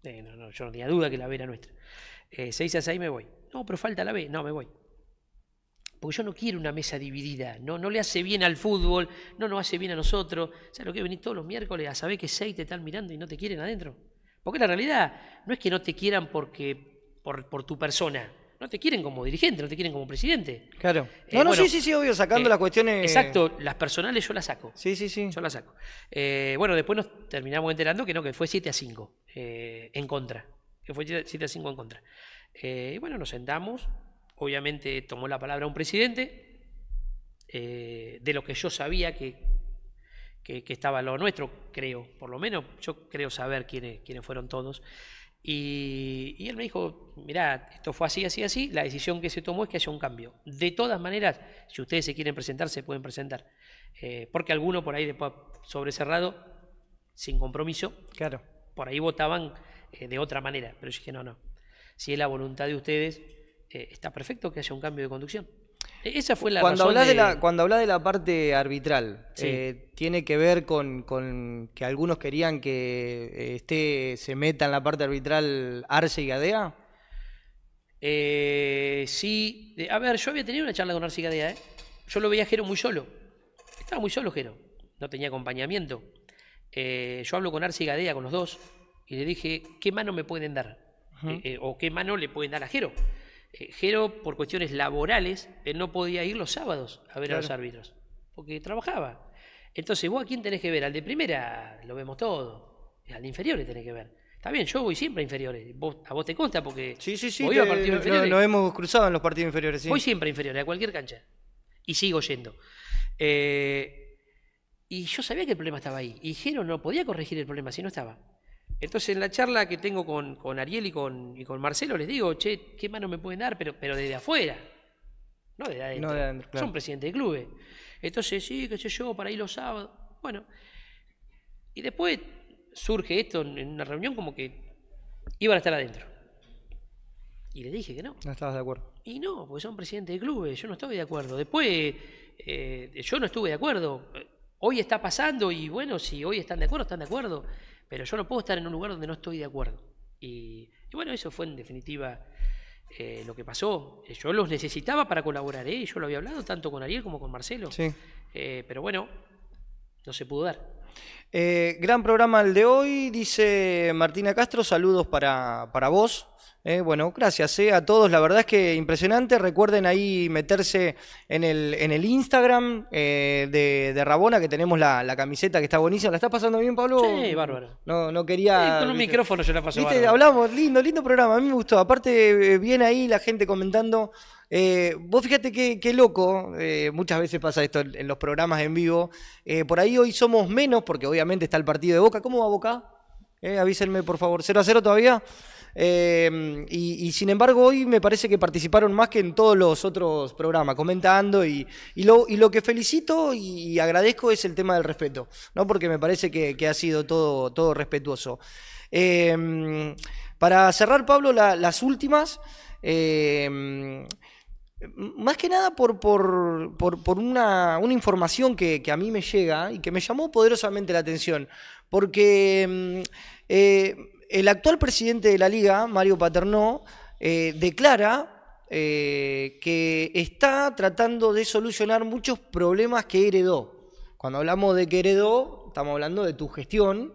Eh, no, no, yo no tenía duda que la B era nuestra. 6 eh, a 6 me voy. No, pero falta la B. No, me voy porque yo no quiero una mesa dividida, no, no le hace bien al fútbol, no nos hace bien a nosotros. O sea, lo que venís todos los miércoles a saber que seis te están mirando y no te quieren adentro? Porque la realidad no es que no te quieran porque, por, tu persona, no te quieren como dirigente, no te quieren como presidente. Claro. Eh, no, no, sí, sí, sí, obvio, sacando eh, las cuestiones. Eh. Exacto, las personales yo las saco. Sí, sí, sí. Yo las saco. bueno, después nos terminamos enterando que no, que fue 7 a 5 en contra. Que fue 7 a 5 en contra. y bueno, nos sentamos, obviamente tomó la palabra un presidente, eh, de lo que yo sabía que, estaba lo nuestro, creo, por lo menos yo creo saber quiénes, quiénes fueron todos. Y, él me dijo, mirá, esto fue así, así, así, la decisión que se tomó es que haya un cambio. De todas maneras, si ustedes se quieren presentar, se pueden presentar. Eh, porque alguno por ahí después sobrecerrado, sin compromiso, claro. por ahí votaban eh, de otra manera. Pero yo dije, no, no, si es la voluntad de ustedes, eh, está perfecto que haya un cambio de conducción. E, esa fue la cuando de... la Cuando hablas de la parte arbitral, eh, ¿tiene que ver con, que algunos querían que este, se meta en la parte arbitral Arce y Gadea? sí, a ver, yo había tenido una charla con Arce y Gadea, yo lo veía a muy solo, estaba muy solo Jero, no tenía acompañamiento. yo hablo con Arce y Gadea, con los dos, y le dije, ¿qué mano me pueden dar? o qué mano le pueden dar a Jero. Eh, Jero, por cuestiones laborales, él eh, no podía ir los sábados a ver a los árbitros, porque trabajaba. Entonces, vos a quién tenés que ver? Al de primera lo vemos todo, al de inferiores tenés que ver. Está bien, yo voy siempre a inferiores. a vos te consta porque. Sí, sí, sí. Voy a inferiores. Lo, hemos cruzado en los partidos inferiores, Voy siempre a inferiores, a cualquier cancha. Y sigo yendo. Eh, y yo sabía que el problema estaba ahí. Y Jero no podía corregir el problema si no estaba. Entonces, en la charla que tengo con, Ariel y con, con, Marcelo, les digo, che, ¿qué mano me pueden dar? Pero, pero desde afuera. No desde adentro. No adentro Son presidentes de clubes. Entonces, sí, qué sé yo, para ir los sábados. Bueno. Y después surge esto en una reunión como que iban a estar adentro. Y le dije que no. No estabas de acuerdo. Y no, porque son presidentes de clubes, yo no estaba de acuerdo. Después, eh, yo no estuve de acuerdo. Hoy está pasando y bueno, si hoy están de acuerdo, están de acuerdo. Pero yo no puedo estar en un lugar donde no estoy de acuerdo. Y, bueno, eso fue en definitiva eh, lo que pasó. Eh, yo los necesitaba para colaborar, ¿eh? yo lo había hablado tanto con Ariel como con Marcelo. Eh, pero bueno, no se pudo dar. Eh, gran programa el de hoy, dice Martina Castro, saludos para, vos. Eh, bueno, gracias eh, a todos, la verdad es que impresionante. Recuerden ahí meterse en el, en el Instagram de, Rabona, que tenemos la, camiseta que está buenísima. ¿La estás pasando bien, Pablo? Sí, bárbaro. No, quería... con un micrófono yo la paso. Hablamos, lindo, lindo programa, a mí me gustó. Aparte, bien ahí la gente comentando. vos fíjate qué, loco, muchas veces pasa esto en, los programas en vivo. por ahí hoy somos menos, porque hoy está el partido de Boca. ¿Cómo va Boca? Eh, avísenme, por favor. ¿0 a 0 todavía? Eh, y, sin embargo, hoy me parece que participaron más que en todos los otros programas, comentando. Y, lo, que felicito y agradezco es el tema del respeto, ¿no? porque me parece que, ha sido todo, todo respetuoso. Eh, para cerrar, Pablo, las últimas. Más que nada por, una, información que, a mí me llega y que me llamó poderosamente la atención, porque mm, eh, el actual presidente de la liga, Mario Paternó, eh, declara eh, que está tratando de solucionar muchos problemas que heredó. Cuando hablamos de que heredó, estamos hablando de tu gestión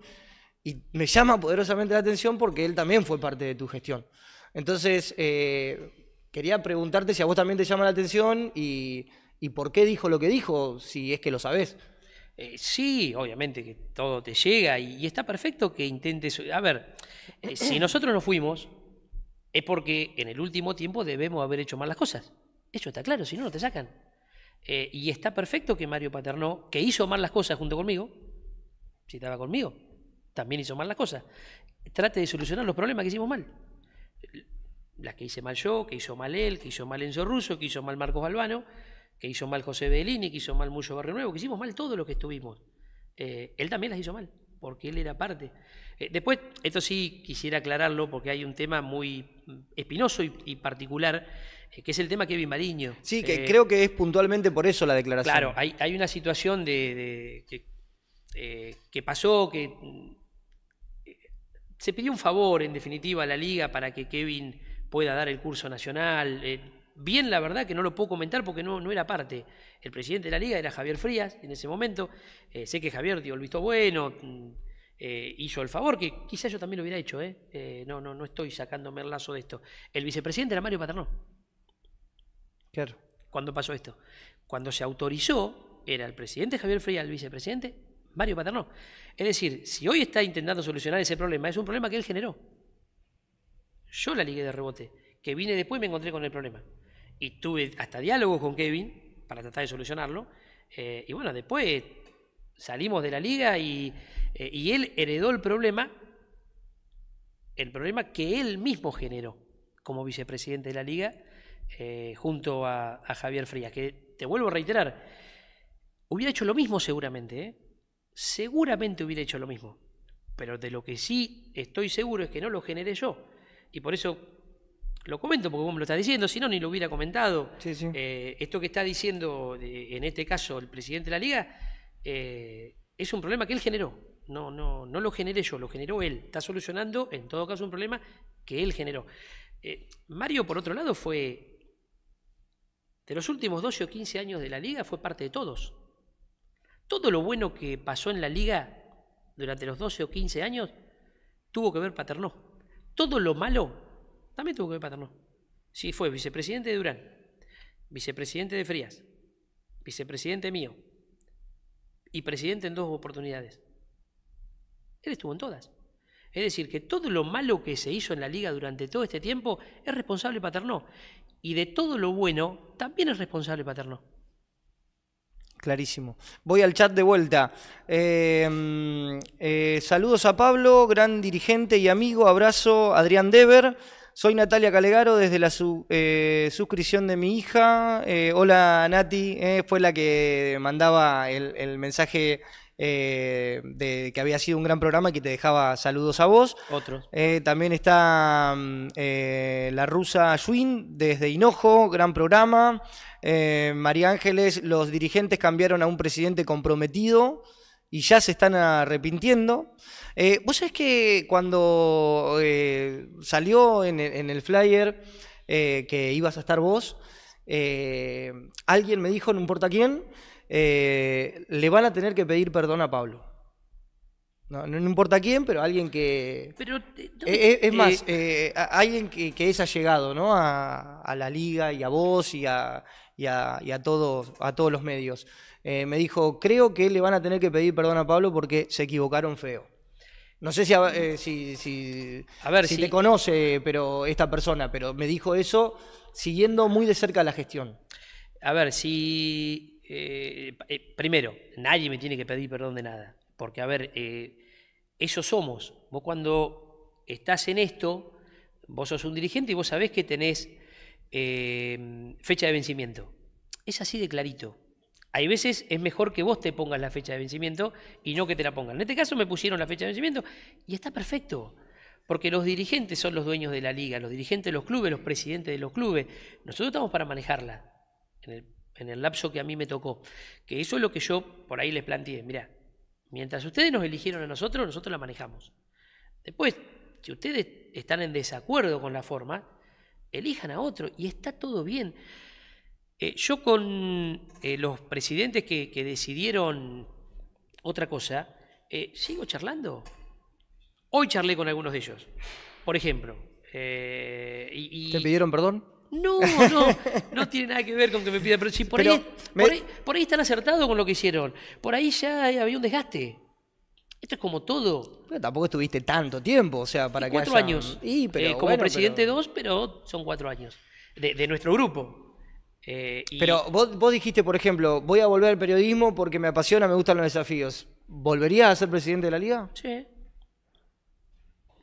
y me llama poderosamente la atención porque él también fue parte de tu gestión. Entonces, Quería preguntarte si a vos también te llama la atención y, por qué dijo lo que dijo, si es que lo sabés. Eh, sí, obviamente que todo te llega y, está perfecto que intentes... A ver, eh, si nosotros no fuimos, es porque en el último tiempo debemos haber hecho mal las cosas. Eso está claro, si no, no te sacan. Eh, y está perfecto que Mario Paternó, que hizo mal las cosas junto conmigo, si estaba conmigo, también hizo mal las cosas, trate de solucionar los problemas que hicimos mal las que hice mal yo, que hizo mal él, que hizo mal Enzo Russo, que hizo mal Marcos Albano, que hizo mal José Bellini, que hizo mal Mucho Barrio Nuevo, que hicimos mal todos los que estuvimos. Eh, él también las hizo mal, porque él era parte. Eh, después, esto sí quisiera aclararlo, porque hay un tema muy mm, espinoso y, particular, eh, que es el tema Kevin Mariño. Sí, que creo que es puntualmente por eso la declaración. Claro, hay, una situación de, que pasó, que mm, se pidió un favor, en definitiva, a la liga para que Kevin pueda dar el curso nacional. Eh, bien, la verdad que no lo puedo comentar porque no, no, era parte. El presidente de la liga era Javier Frías en ese momento. Eh, sé que Javier dio el visto bueno, mm, eh, hizo el favor, que quizás yo también lo hubiera hecho. no, no, no estoy sacándome el lazo de esto. El vicepresidente era Mario Paternó. Claro. ¿Cuándo pasó esto? Cuando se autorizó, era el presidente Javier Frías, el vicepresidente Mario Paternó. Es decir, si hoy está intentando solucionar ese problema, es un problema que él generó. Yo la ligué de rebote. Que vine después y me encontré con el problema. Y tuve hasta diálogos con Kevin para tratar de solucionarlo. Eh, y bueno, después salimos de la liga eh, y, él heredó el problema, el problema que él mismo generó como vicepresidente de la liga eh, junto a, Javier Frías, que te vuelvo a reiterar, hubiera hecho lo mismo seguramente, seguramente hubiera hecho lo mismo, pero de lo que sí estoy seguro es que no lo generé yo, y por eso lo comento porque vos me lo estás diciendo, si no, ni lo hubiera comentado. Eh, esto que está diciendo, en este caso, el presidente de la liga, eh, es un problema que él generó. No, no, no lo generé yo, lo generó él. Está solucionando, en todo caso, un problema que él generó. Eh, Mario, por otro lado, fue, de los últimos 12 o 15 años de la liga, fue parte de todos. Todo lo bueno que pasó en la liga durante los 12 o 15 años tuvo que ver Paternó todo lo malo también tuvo que ver Paterno. Sí, fue vicepresidente de Durán, vicepresidente de Frías, vicepresidente mío y presidente en dos oportunidades. Él estuvo en todas. Es decir, que todo lo malo que se hizo en la liga durante todo este tiempo es responsable Paternó. Y de todo lo bueno también es responsable Paternó. Clarísimo. Voy al chat de vuelta. Em, eh, saludos a Pablo, gran dirigente y amigo. Abrazo, Adrián Dever. Soy Natalia Calegaro desde la eh, suscripción de mi hija. Eh, hola Nati, fue la que mandaba el, el mensaje eh, de, que había sido un gran programa y que te dejaba saludos a vos. Eh, también está mm, eh, la rusa Shuin desde Hinojo, gran programa. María Ángeles, los dirigentes cambiaron a un presidente comprometido y ya se están arrepintiendo. Vos sabés que cuando salió en, el flyer que ibas a estar vos, alguien me dijo, no importa quién, eh, le van a tener que pedir perdón a Pablo. No, importa quién, pero alguien que. Eh, eh, es más, alguien que, es allegado A, la liga y a vos y a, todos, a todos los medios. me dijo: Creo que le van a tener que pedir perdón a Pablo porque se equivocaron feo. No sé si, si, si, te conoce pero esta persona, pero me dijo eso siguiendo muy de cerca la gestión. A ver, si eh, eh, primero, nadie me tiene que pedir perdón de nada, porque a ver, esos eh, eso somos. Vos cuando estás en esto, vos sos un dirigente y vos sabés que tenés fecha de vencimiento. Es así de clarito. Hay veces es mejor que vos te pongas la fecha de vencimiento y no que te la pongan. En este caso me pusieron la fecha de vencimiento y está perfecto porque los dirigentes son los dueños de la liga, los dirigentes de los clubes, los presidentes de los clubes. Nosotros estamos para manejarla. En el en el lapso que a mí me tocó. Que eso es lo que yo por ahí les planteé. Mirá, mientras ustedes nos eligieron a nosotros, nosotros la manejamos. Después, si ustedes están en desacuerdo con la forma, elijan a otro y está todo bien. Eh, yo con eh, los presidentes que, decidieron otra cosa, eh, sigo charlando. Hoy charlé con algunos de ellos, por ejemplo. ¿Te pidieron perdón? No, no, no tiene nada que ver con que me pida. Pero por, ahí, por, ahí, están acertados con lo que hicieron. Por ahí ya había un desgaste. Esto es como todo. Pero tampoco estuviste tanto tiempo, o sea, para cuatro que. Cuatro años. Y, eh, como presidente dos, pero son cuatro años. De, nuestro grupo. Eh, pero vos, vos dijiste, por ejemplo, voy a volver al periodismo porque me apasiona, me gustan los desafíos. ¿Volverías a ser presidente de la liga? Sí.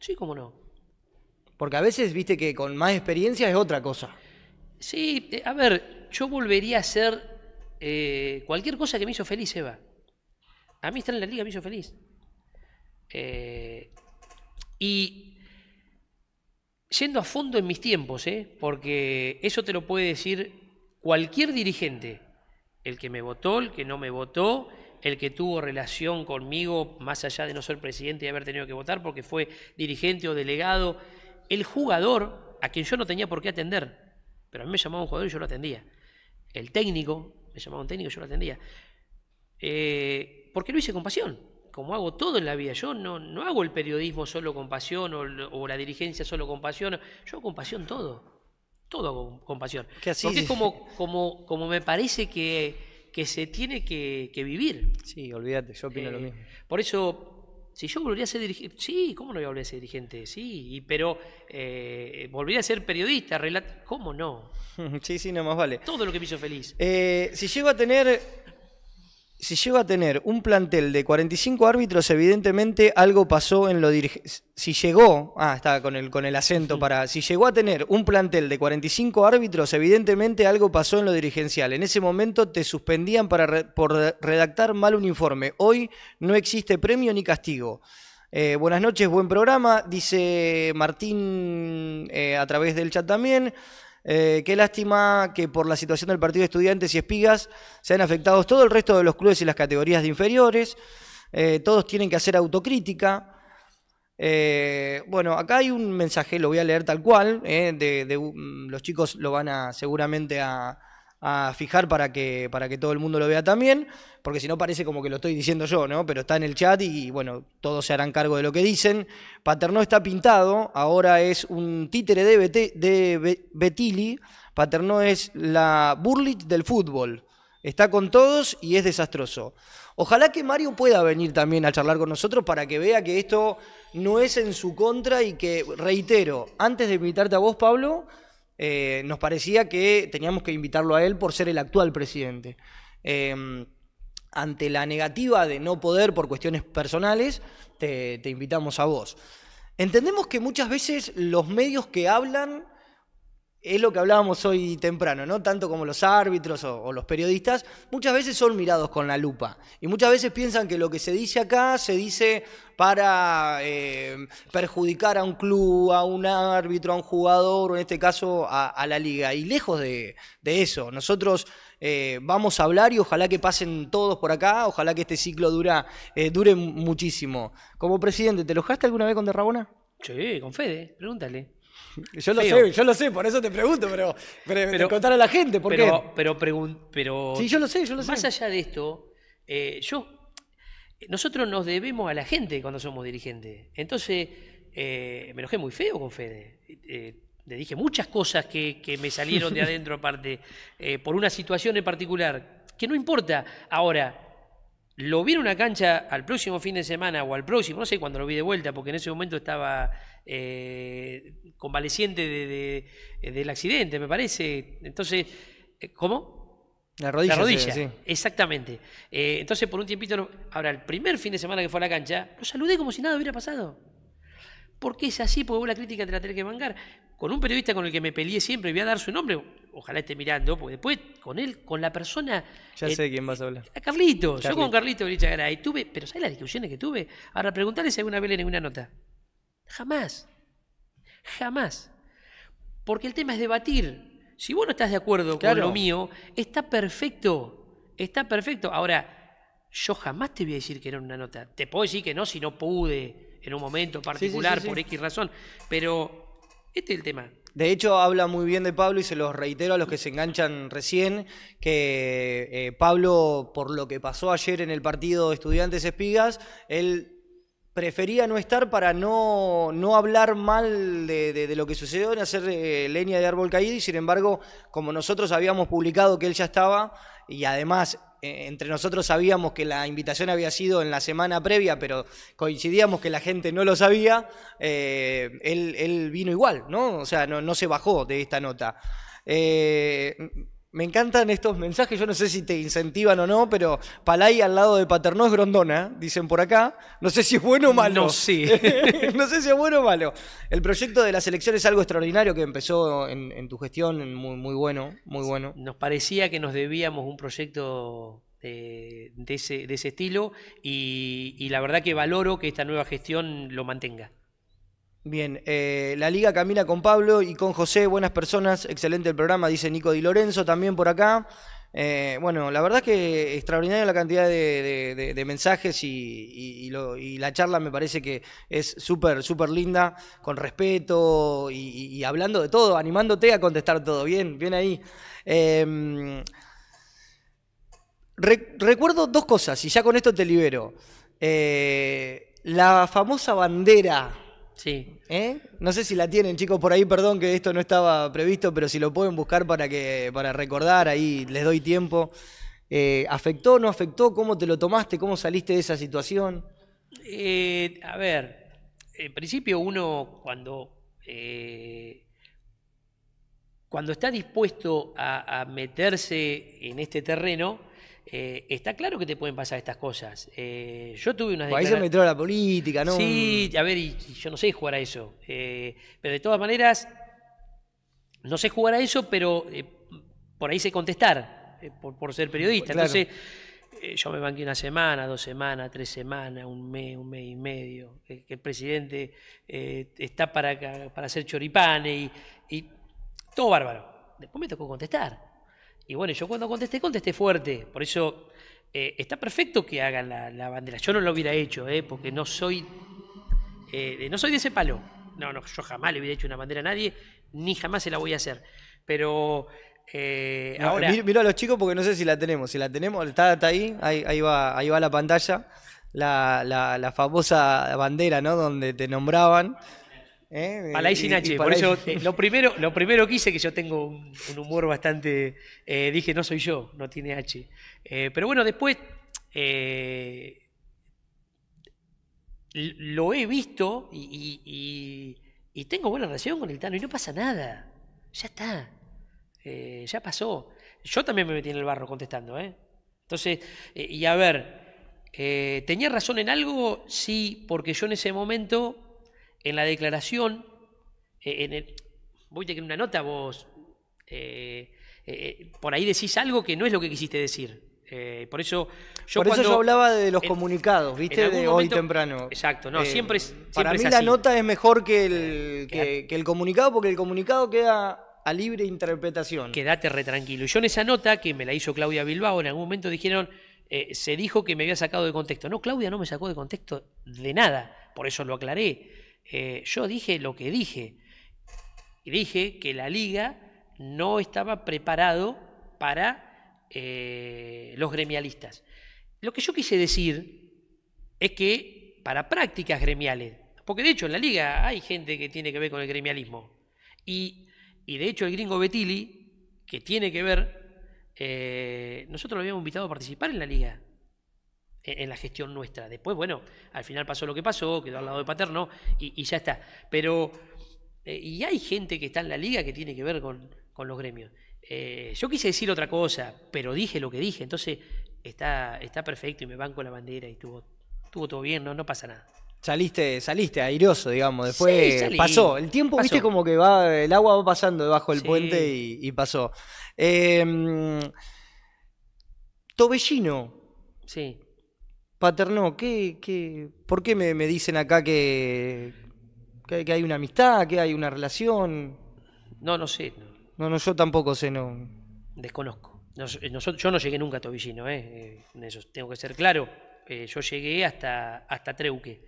Sí, cómo no. Porque a veces, viste que con más experiencia es otra cosa. Sí, eh, a ver, yo volvería a ser eh, cualquier cosa que me hizo feliz, Eva. A mí estar en la liga me hizo feliz. Eh, y yendo a fondo en mis tiempos, porque eso te lo puede decir cualquier dirigente, el que me votó, el que no me votó, el que tuvo relación conmigo, más allá de no ser presidente y haber tenido que votar, porque fue dirigente o delegado el jugador, a quien yo no tenía por qué atender, pero a mí me llamaba un jugador y yo lo atendía. El técnico, me llamaba un técnico y yo lo atendía. Eh, porque lo hice con pasión, como hago todo en la vida. Yo no, no hago el periodismo solo con pasión o, la dirigencia solo con pasión. Yo con pasión todo. Todo con pasión. Que Porque es como, como, como me parece que, que se tiene que, vivir. Sí, olvídate, yo opino lo eh, mismo. Por eso si yo volvería a ser dirigente, sí, ¿cómo no voy a volver a ser dirigente? Sí, pero eh, a ser periodista, ¿cómo no? Sí, sí, no más vale. Todo lo que me hizo feliz. Eh, si llego a tener si llegó a tener un plantel de 45 árbitros, evidentemente algo pasó en lo Si llegó, ah, con el, con el acento para. Si llegó a tener un plantel de 45 árbitros, evidentemente algo pasó en lo dirigencial. En ese momento te suspendían para por redactar mal un informe. Hoy no existe premio ni castigo. Eh, buenas noches, buen programa, dice Martín eh, a través del chat también. Eh, qué lástima que por la situación del partido de estudiantes y espigas sean afectados todo el resto de los clubes y las categorías de inferiores. Eh, todos tienen que hacer autocrítica. Eh, bueno, acá hay un mensaje, lo voy a leer tal cual, de, los chicos lo van a seguramente a, a fijar para que, para que todo el mundo lo vea también, porque si no parece como que lo estoy diciendo yo, ¿no? Pero está en el chat y, bueno, todos se harán cargo de lo que dicen. Paterno está pintado, ahora es un títere de, de Betili. Paternó es la burlit del fútbol. Está con todos y es desastroso. Ojalá que Mario pueda venir también a charlar con nosotros para que vea que esto no es en su contra y que, reitero, antes de invitarte a vos, Pablo, eh, nos parecía que teníamos que invitarlo a él por ser el actual presidente. Em, ante la negativa de no poder por cuestiones personales, te invitamos a vos. Entendemos que muchas veces los medios que hablan es lo que hablábamos hoy temprano, ¿no? Tanto como los árbitros o, los periodistas, muchas veces son mirados con la lupa y muchas veces piensan que lo que se dice acá se dice para eh, perjudicar a un club, a un árbitro, a un jugador o en este caso a, la liga. Y lejos de, eso, nosotros eh, vamos a hablar y ojalá que pasen todos por acá, ojalá que este ciclo dura, eh, dure muchísimo. Como presidente, ¿te enojaste alguna vez con Derragona? Sí, con Fede, pregúntale. Yo lo sé, yo lo sé, por eso te pregunto, pero, pero, contar a la gente, ¿por pero, qué? Pero, pero, pero, Sí, yo lo sé, yo lo más sé. Más allá de esto, eh, yo, eh, nosotros nos debemos a la gente cuando somos dirigentes. Entonces, eh, me enojé muy feo con Fede. le dije muchas cosas que, que me salieron de adentro aparte, por una situación en particular, que no importa. Ahora, lo vi en una cancha al próximo fin de semana o al próximo, no sé cuando lo vi de vuelta, porque en ese momento estaba eh, convaleciente de, del accidente, me parece. Entonces, eh, ¿cómo? La rodilla. La rodilla, exactamente. Eh, entonces, por un tiempito, ahora, el primer fin de semana que fue a la cancha, lo saludé como si nada hubiera pasado. Porque es así, porque vos la crítica te la tenés que mangar. Con un periodista con el que me peleé siempre, voy a dar su nombre, ojalá esté mirando, porque después con él, con la persona. Ya sé quién vas a hablar. Carlito, yo con Carlito y tuve, pero ¿sabes las discusiones que tuve? Ahora, preguntarle si alguna vez en ninguna nota. Jamás. Jamás. Porque el tema es debatir. Si vos no estás de acuerdo con lo mío, está perfecto. Está perfecto. Ahora, yo jamás te voy a decir que era una nota. Te puedo decir que no si no pude en un momento particular por X razón. Pero este es el tema. De hecho, habla muy bien de Pablo y se los reitero a los que se enganchan recién, que eh, Pablo, por lo que pasó ayer en el partido de Estudiantes Espigas, él prefería no estar para no, no hablar mal de, de, lo que sucedió en hacer eh, leña de árbol caído y sin embargo, como nosotros habíamos publicado que él ya estaba y además e, entre nosotros sabíamos que la invitación había sido en la semana previa, pero coincidíamos que la gente no lo sabía, eh, él, vino igual, ¿no? O sea, no, se bajó de esta nota. Eh, me encantan estos mensajes, yo no sé si te incentivan o no, pero Palay al lado de Paternó es Grondona, dicen por acá. No sé si es bueno o malo. No, no sé si es bueno o malo. El proyecto de la selección es algo extraordinario que empezó en, tu gestión, muy, bueno, muy bueno. Nos parecía que nos debíamos un proyecto de, ese, estilo y la verdad que valoro que esta nueva gestión lo mantenga. Bien, eh, la liga camina con Pablo y con José, buenas personas, excelente el programa, dice Nico Di Lorenzo también por acá. Eh, bueno, la verdad es que extraordinaria la cantidad de, mensajes y, la charla me parece que es súper, súper linda, con respeto y, hablando de todo, animándote a contestar todo. Bien, bien ahí. Em, recuerdo dos cosas y ya con esto te libero. Eh, la famosa bandera Sí. ¿Eh? No sé si la tienen, chicos, por ahí, perdón que esto no estaba previsto, pero si lo pueden buscar para que para recordar, ahí les doy tiempo. Eh, ¿Afectó, no afectó? ¿Cómo te lo tomaste? ¿Cómo saliste de esa situación? Eh, a ver, en principio uno cuando, cuando está dispuesto a meterse en este terreno, eh, está claro que te pueden pasar estas cosas. Eh, yo tuve unas declaraciones. Ahí se la política, ¿no? Sí, a ver, yo no sé jugar a eso. Eh, pero de todas maneras, no sé jugar a eso, pero por ahí sé contestar, por, ser periodista. Entonces, yo me banqué una semana, dos semanas, tres semanas, un mes, un mes y medio. que el presidente está para, hacer choripanes y, y todo bárbaro. Después me tocó contestar. Y bueno, yo cuando contesté, contesté fuerte. Por eso eh, está perfecto que hagan la, la, bandera. Yo no lo hubiera hecho, eh, porque no soy, eh, no soy de ese palo. No, no, yo jamás le hubiera hecho una bandera a nadie, ni jamás se la voy a hacer. Pero eh, ahora... Miro, a los chicos porque no sé si la tenemos. Si la tenemos, está, ahí, ahí, ahí, va, ahí va la pantalla. La, la, la, famosa bandera, ¿no? Donde te nombraban. ¿Eh? y sin H. Por eso, eh, lo, primero, lo primero que hice, que yo tengo un, humor bastante. Eh, dije, no soy yo, no tiene H. Eh, pero bueno, después. lo he visto y, tengo buena relación con el Tano y no pasa nada. Ya está. ya pasó. Yo también me metí en el barro contestando, Entonces, y a ver, ¿tenía razón en algo? Sí, porque yo en ese momento en la declaración, eh, en voy a tener una nota vos, eh, eh, por ahí decís algo que no es lo que quisiste decir. por eso, yo, hablaba de los comunicados, ¿viste? De hoy temprano. Exacto, no, siempre para mí la nota es mejor que el, comunicado, porque el comunicado queda a libre interpretación. Quédate retranquilo. Yo en esa nota que me la hizo Claudia Bilbao, en algún momento dijeron, se dijo que me había sacado de contexto. No, Claudia no me sacó de contexto de nada, por eso lo aclaré. Eh, yo dije lo que dije. Y dije que la liga no estaba preparado para eh, los gremialistas. Lo que yo quise decir es que para prácticas gremiales, porque de hecho en la liga hay gente que tiene que ver con el gremialismo, y, y de hecho el gringo Betili, que tiene que ver, eh, nosotros lo habíamos invitado a participar en la liga, en la gestión nuestra. Después, bueno, al final pasó lo que pasó, quedó al lado de Paterno y, ya está. Pero, eh, y hay gente que está en la liga que tiene que ver con, los gremios. Eh, yo quise decir otra cosa, pero dije lo que dije, entonces está, está perfecto y me banco la bandera y estuvo, todo bien, no, no pasa nada. Saliste, saliste airoso, digamos, después pasó. El tiempo, viste, como que va, el agua va pasando debajo del puente y, pasó. Em, Tobellino. Sí. Paterno, qué, ¿por qué me, dicen acá que, que, hay una amistad, que hay una relación? No, no sé. No, no, yo tampoco sé, no. Desconozco. Eh, yo no llegué nunca a Tobillino, eh, eh, eso tengo que ser claro. yo llegué hasta, hasta Treuque,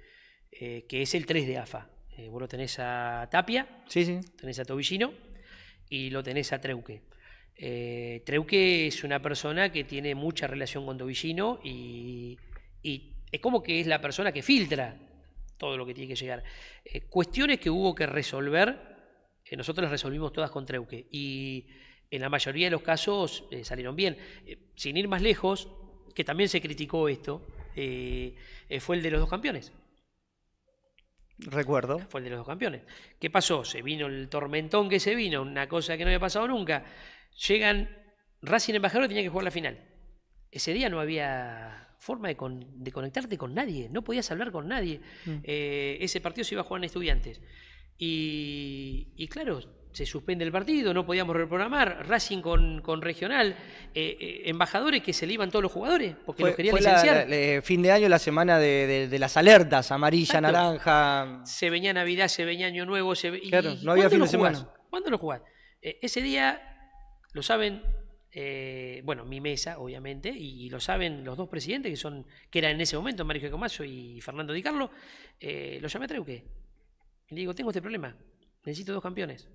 que es el 3 de AFA. vos lo tenés a Tapia, sí, sí. tenés a Tobillino y lo tenés a Treuque. Treuque es una persona que tiene mucha relación con Tobillino y y es como que es la persona que filtra todo lo que tiene que llegar. Eh, cuestiones que hubo que resolver, eh, nosotros las resolvimos todas con Treuque y en la mayoría de los casos eh, salieron bien. Eh, sin ir más lejos, que también se criticó esto, fue el de los dos campeones. Recuerdo. Fue el de los dos campeones. ¿Qué pasó? Se vino el tormentón que se vino, una cosa que no había pasado nunca. Llegan, Racing Embajador tenía que jugar la final. Ese día no había forma de, conectarte con nadie, no podías hablar con nadie. Mm. Eh, ese partido se iba a jugar en estudiantes. Y, claro, se suspende el partido, no podíamos reprogramar, Racing con, regional, eh, eh, embajadores que se le iban todos los jugadores, porque los querían licenciar. fin de año, la semana de, las alertas, amarilla, naranja. Se venía Navidad, se venía Año Nuevo, se claro, no había fin de semana. ¿Cuándo lo jugás? ese día, lo saben eh, bueno, mi mesa, obviamente, y, lo saben los dos presidentes que son, que eran en ese momento, Mario G. y Fernando Di Carlo, eh, lo llamé a Treuque. Y le digo, tengo este problema, necesito dos campeones,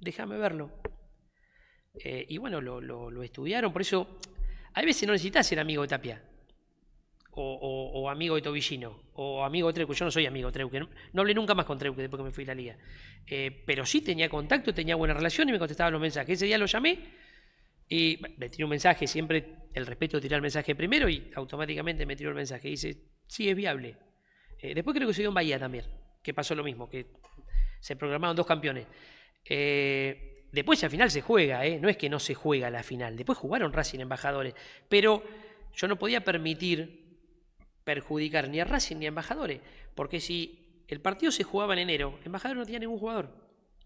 déjame verlo. Eh, y bueno, lo, estudiaron, por eso, Hay veces no necesitas ser amigo de Tapia, o, amigo de Tobillino, o amigo de Treuque, yo no soy amigo de Treuque, no, no hablé nunca más con Treuque después que me fui a la liga, pero sí tenía contacto, tenía buena relación y me contestaba los mensajes. Ese día lo llamé y me tiré un mensaje, siempre el respeto tirar el mensaje primero y automáticamente me tiró el mensaje. Y dice, sí, es viable. Eh, después creo que se dio en Bahía también, que pasó lo mismo, que se programaron dos campeones. Eh, después al final se juega, eh, no es que no se juega la final, después jugaron Racing Embajadores, pero yo no podía permitir perjudicar ni a Racing ni a Embajadores, porque si el partido se jugaba en enero, Embajadores no tenía ningún jugador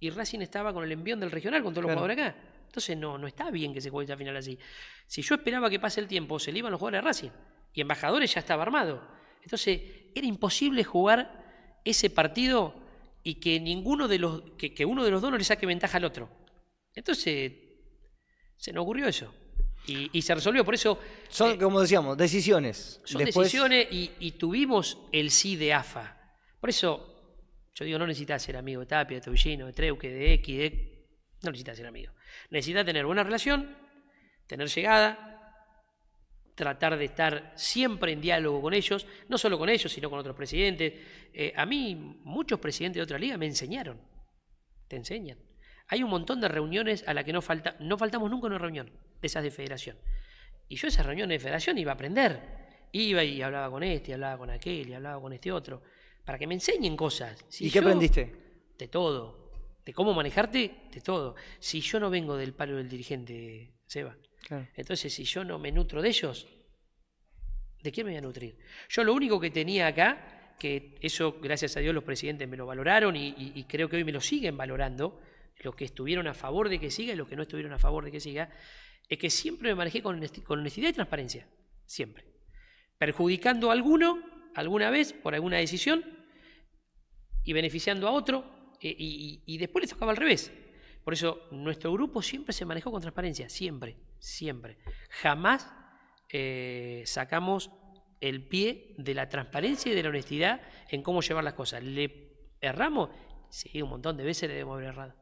y Racing estaba con el envión del regional con todos los jugadores acá. Entonces no, no está bien que se juegue esa final así. Si yo esperaba que pase el tiempo, se le iban los jugadores de Racing. Y Embajadores ya estaba armado. Entonces era imposible jugar ese partido y que ninguno de los que, que uno de los dos no le saque ventaja al otro. Entonces se nos ocurrió eso. Y, y se resolvió, por eso... Son, eh, como decíamos, decisiones. Son decisiones y, tuvimos el sí de AFA. Por eso yo digo, no necesitas ser amigo de Tapia, de Tobillino, de Treuque, de X, de... No necesitas ser amigo. Necesita tener buena relación, tener llegada, tratar de estar siempre en diálogo con ellos, no solo con ellos, sino con otros presidentes. Eh, a mí muchos presidentes de otra liga me enseñaron, te enseñan. Hay un montón de reuniones a las que no, falta, no faltamos nunca una reunión de esas de federación. Y yo esas reuniones de federación iba a aprender. Iba y hablaba con este, y hablaba con aquel, y hablaba con este otro, para que me enseñen cosas. ¿Y qué aprendiste? De todo de cómo manejarte, de todo. Si yo no vengo del palo del dirigente, Seba, entonces si yo no me nutro de ellos, ¿de quién me voy a nutrir? Yo lo único que tenía acá, que eso gracias a Dios los presidentes me lo valoraron y, creo que hoy me lo siguen valorando, los que estuvieron a favor de que siga y los que no estuvieron a favor de que siga, es que siempre me manejé con, con honestidad y transparencia, siempre. Perjudicando a alguno alguna vez por alguna decisión y beneficiando a otro y, después les tocaba al revés. Por eso nuestro grupo siempre se manejó con transparencia, siempre, siempre. Jamás eh, sacamos el pie de la transparencia y de la honestidad en cómo llevar las cosas. ¿Le erramos? Sí, un montón de veces le debemos haber errado.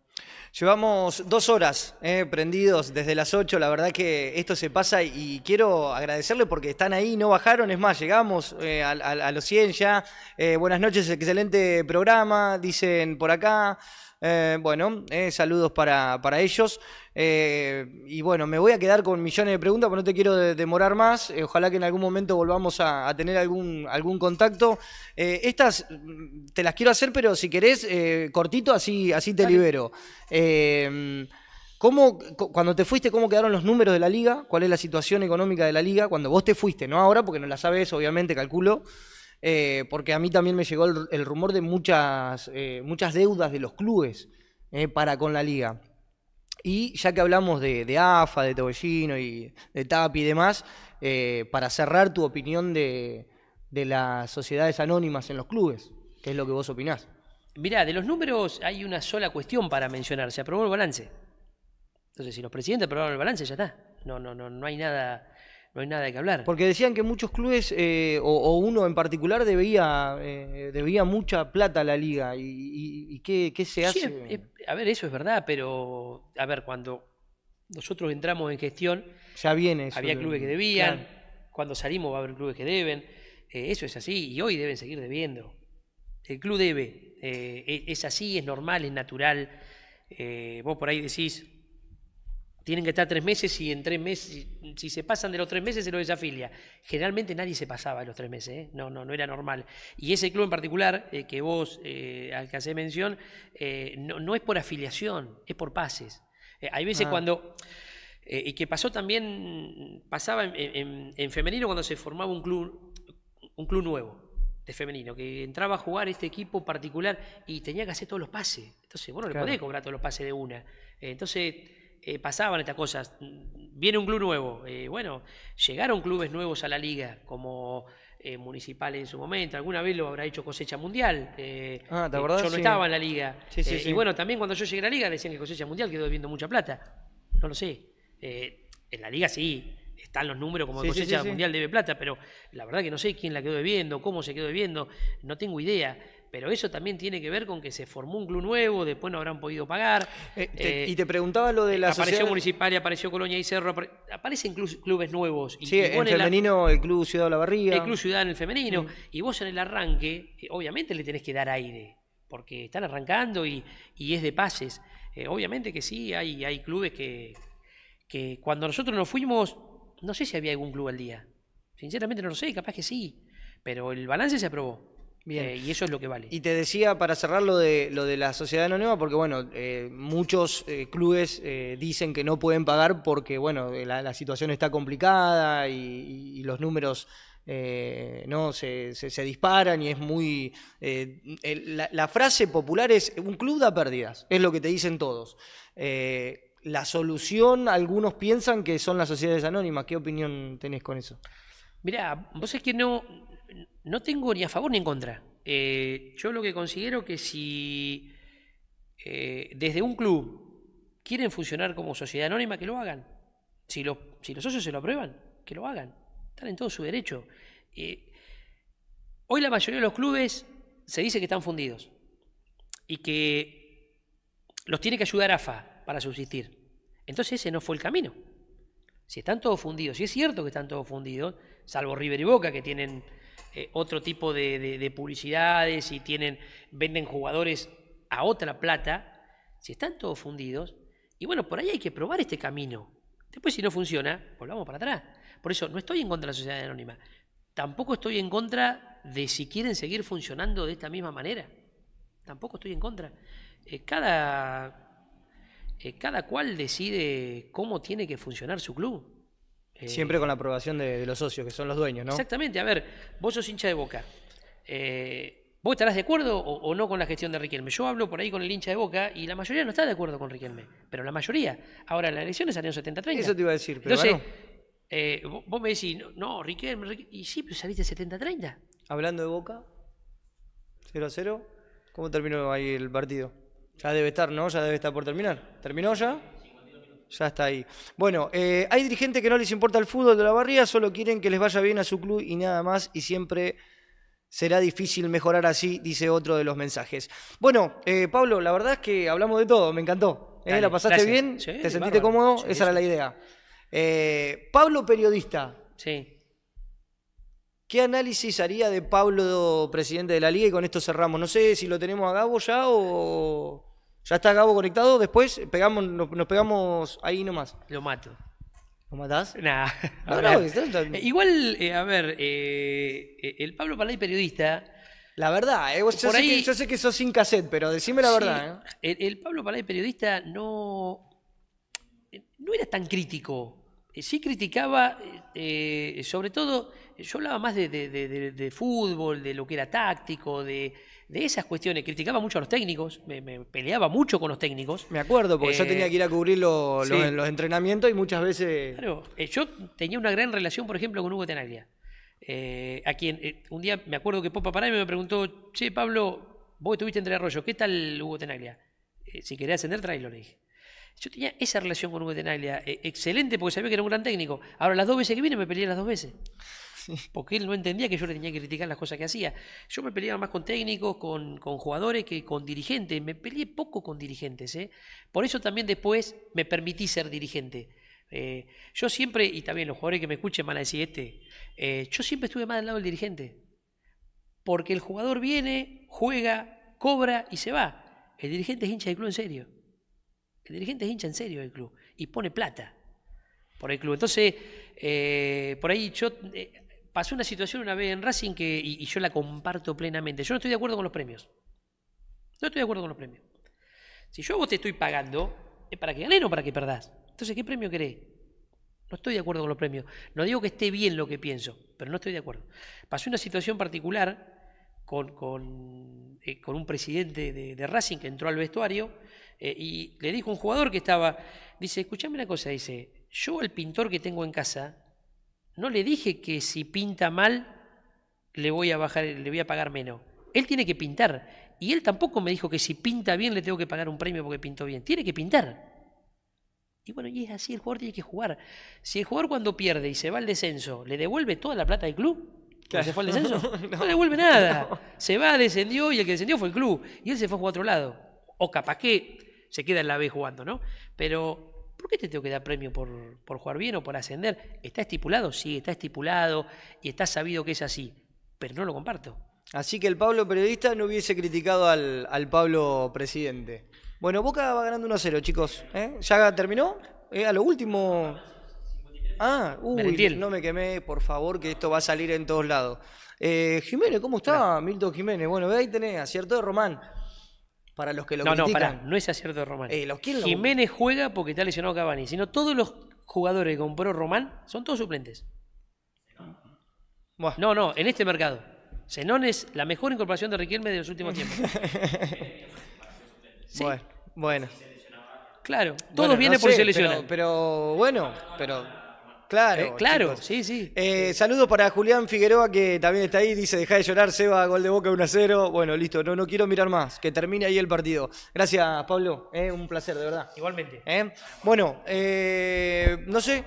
Llevamos dos horas eh, prendidos desde las 8, la verdad que esto se pasa y quiero agradecerle porque están ahí, no bajaron, es más, llegamos eh, a, los 100 ya. Eh, buenas noches, excelente programa, dicen por acá. Eh, bueno, eh, saludos para, ellos. Eh, y bueno, me voy a quedar con millones de preguntas, pero no te quiero demorar más. ojalá que en algún momento volvamos a, tener algún, algún contacto. estas mm, te las quiero hacer, pero si querés, cortito, así, así te libero. cuando te fuiste, cómo quedaron los números de la liga? ¿Cuál es la situación económica de la liga? Cuando vos te fuiste, no ahora, porque no la sabes, obviamente, calculo. Eh, porque a mí también me llegó el, rumor de muchas, eh, muchas deudas de los clubes eh, para con la liga. Y ya que hablamos de, AFA, de Tobellino y de TAPI y demás, para cerrar tu opinión de, las sociedades anónimas en los clubes, ¿qué es lo que vos opinás? Mirá, de los números hay una sola cuestión para mencionar, se aprobó el balance. Entonces, si los presidentes aprobaron el balance, ya está. No, no, no, no hay nada no hay nada de que hablar. Porque decían que muchos clubes, eh, o, uno en particular, debía, eh, debía mucha plata a la liga. ¿Y, qué, se hace? a ver, eso es verdad, pero a ver, cuando nosotros entramos en gestión, ya viene había clubes que debían, cuando salimos va a haber clubes que deben, eh, eso es así, y hoy deben seguir debiendo. El club debe, e, es, así, es normal, es natural. vos por ahí decís, tienen que estar tres meses y en tres meses, si se pasan de los tres meses se los desafilia. Generalmente nadie se pasaba de los tres meses, ¿eh? no, no, no era normal. Y ese club en particular eh, que vos eh, al que mención, eh, no, es por afiliación, es por pases. hay veces ah. cuando... y que pasó también, pasaba en, femenino cuando se formaba un club, un club nuevo de femenino, que entraba a jugar este equipo particular y tenía que hacer todos los pases. Entonces, bueno, no le podés cobrar todos los pases de una. entonces eh, pasaban estas cosas. Viene un club nuevo. Eh, bueno, llegaron clubes nuevos a la liga, como eh, Municipal en su momento. Alguna vez lo habrá hecho Cosecha Mundial. Ah, yo no estaba en la liga. Y bueno, también cuando yo llegué a la liga decían que Cosecha Mundial quedó debiendo mucha plata. No lo sé. en la liga sí, están los números como cosecha mundial debe plata, pero la verdad que no sé quién la quedó debiendo, cómo se quedó debiendo, no tengo idea pero eso también tiene que ver con que se formó un club nuevo, después no habrán podido pagar. Eh, eh, y te preguntaba lo de eh, la Apareció Municipal y apareció Colonia y Cerro, aparecen clubes nuevos. Y, sí, el femenino el Club Ciudad de la Barriga. El Club Ciudad en el femenino. Mm. Y vos en el arranque, obviamente le tenés que dar aire, porque están arrancando y, es de pases. obviamente que sí, hay, hay clubes que, que cuando nosotros nos fuimos, no sé si había algún club al día. Sinceramente no lo sé, capaz que sí, pero el balance se aprobó. Bien. Eh, y eso es lo que vale. Y te decía para cerrar lo de, lo de la sociedad anónima, porque bueno, eh, muchos eh, clubes dicen que no pueden pagar porque bueno, la, situación está complicada y, los números no se, disparan y es muy... la, la, frase popular es, un club da pérdidas, es lo que te dicen todos. la solución, algunos piensan que son las sociedades anónimas. ¿Qué opinión tenés con eso? mira vos es que no, no tengo ni a favor ni en contra. Eh, yo lo que considero que si eh, desde un club quieren funcionar como sociedad anónima, que lo hagan. Si, los, si los socios se lo aprueban, que lo hagan. Están en todo su derecho. Eh, hoy la mayoría de los clubes se dice que están fundidos y que los tiene que ayudar AFA para subsistir. Entonces ese no fue el camino. Si están todos fundidos, si es cierto que están todos fundidos, salvo River y Boca que tienen eh, otro tipo de, publicidades y tienen, venden jugadores a otra plata, si están todos fundidos, y bueno, por ahí hay que probar este camino. Después si no funciona, volvamos para atrás. Por eso no estoy en contra de la sociedad anónima, tampoco estoy en contra de si quieren seguir funcionando de esta misma manera, tampoco estoy en contra. Eh, cada, eh, cada cual decide cómo tiene que funcionar su club. Siempre con la aprobación de, los socios, que son los dueños, ¿no? Exactamente. A ver, vos sos hincha de Boca. Eh, ¿Vos estarás de acuerdo o, no con la gestión de Riquelme? Yo hablo por ahí con el hincha de Boca y la mayoría no está de acuerdo con Riquelme, pero la mayoría. Ahora, en las elecciones salieron 70-30. Eso te iba a decir, pero eh, vos me decís, no, Riquelme, y sí, pero saliste 70-30. Hablando de Boca, 0 0, ¿cómo terminó ahí el partido? Ya debe estar, ¿no? Ya debe estar por terminar. ¿Terminó ya? ya está ahí. Bueno, eh, hay dirigentes que no les importa el fútbol de la barría, solo quieren que les vaya bien a su club y nada más, y siempre será difícil mejorar así, dice otro de los mensajes. Bueno, eh, Pablo, la verdad es que hablamos de todo, me encantó. Eh. ¿La pasaste bien? ¿Te sentiste cómodo? Esa era la idea. Pablo, periodista. Sí. ¿Qué análisis haría de Pablo, presidente de la liga? Y con esto cerramos. No sé si lo tenemos a Gabo ya o... Ya está Gabo conectado, después pegamos, nos, pegamos ahí nomás. Lo mato. ¿Lo matás? Nah. Eh, igual, eh, a ver, eh, el Pablo Palay periodista. La verdad, yo, sé que, sos sin cassette, pero decime la verdad. El, Pablo Palay periodista no, no era tan crítico. Sí criticaba, sobre todo, yo hablaba más de fútbol, de lo que era táctico, de, de esas cuestiones. Criticaba mucho a los técnicos, me, peleaba mucho con los técnicos. Me acuerdo, porque yo eh, tenía que ir a cubrir los entrenamientos y muchas veces. Claro, eh, yo tenía una gran relación, por ejemplo, con Hugo Tenaglia. Eh, a quien un día me acuerdo que Popa Pará me preguntó, che, Pablo, vos estuviste entre arroyo, ¿qué tal Hugo Tenaglia? si quería ascender, tráelo, le dije. Yo tenía esa relación con Hugo Tenaglia, excelente porque sabía que era un gran técnico. Ahora, las dos veces que vine me peleé las dos veces. porque él no entendía que yo le tenía que criticar las cosas que hacía. Yo me peleaba más con técnicos, con, jugadores que con dirigentes. Me peleé poco con dirigentes. ¿eh? Por eso también después me permití ser dirigente. Eh, yo siempre, y también los jugadores que me escuchen van a decir este, eh, yo siempre estuve más del lado del dirigente. Porque el jugador viene, juega, cobra y se va. El dirigente es hincha del club en serio. El dirigente es hincha en serio del club y pone plata por el club. Entonces, por ahí yo pasó una situación una vez en Racing que, y, yo la comparto plenamente. Yo no estoy de acuerdo con los premios. No estoy de acuerdo con los premios. Si yo a vos te estoy pagando, es para que ganes o para que perdás. Entonces, ¿qué premio querés? No estoy de acuerdo con los premios. No digo que esté bien lo que pienso, pero no estoy de acuerdo. Pasó una situación particular con, con, eh, un presidente de, Racing que entró al vestuario eh, y le dijo a un jugador que estaba, dice, escúchame una cosa, dice, yo el pintor que tengo en casa no le dije que si pinta mal le voy a bajar, le voy a pagar menos. Él tiene que pintar. Y él tampoco me dijo que si pinta bien le tengo que pagar un premio porque pintó bien. Tiene que pintar. Y bueno, y es así, el jugador tiene que jugar. Si el jugador cuando pierde y se va al descenso, ¿le devuelve toda la plata del club? se fue al descenso? no, le devuelve nada. Se va, descendió y el que descendió fue el club. Y él se fue a a otro lado. O capaz que se queda en la B jugando, ¿no? Pero ¿Por qué te tengo que dar premio por, por jugar bien o por ascender? ¿Está estipulado? Sí, está estipulado y está sabido que es así, pero no lo comparto. Así que el Pablo periodista no hubiese criticado al, Pablo presidente. Bueno, Boca va ganando 1-0, chicos. ¿eh? ¿Ya terminó? Eh, a lo último. Ah, uy, no me quemé, por favor, que esto va a salir en todos lados. Eh, Jiménez, ¿cómo está? Milton Jiménez. Bueno, ve ahí tenés, acierto de Román para los que lo no, No, no, no es acierto de Román. Eh, Jiménez juega porque está lesionado Cavani, sino todos los jugadores que compró Román son todos suplentes. No, no, en este mercado. Zenón es la mejor incorporación de Riquelme de los últimos tiempos. Bueno, bueno. Claro, todos vienen por si pero bueno, pero Claro, eh, claro, sí, sí. Eh, saludos para Julián Figueroa, que también está ahí. Dice: Deja de llorar, Seba, gol de boca 1 0. Bueno, listo, no, no quiero mirar más. Que termine ahí el partido. Gracias, Pablo. Eh, un placer, de verdad. Igualmente. Eh, bueno, no sé.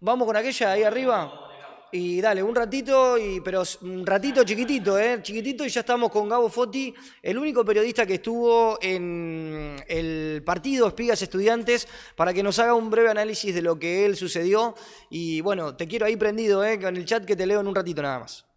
Vamos con aquella ahí arriba. Y dale, un ratito, y, pero un ratito chiquitito, ¿eh? Chiquitito y ya estamos con Gabo Foti, el único periodista que estuvo en el partido Espigas Estudiantes, para que nos haga un breve análisis de lo que él sucedió. Y bueno, te quiero ahí prendido, ¿eh? Con el chat que te leo en un ratito nada más.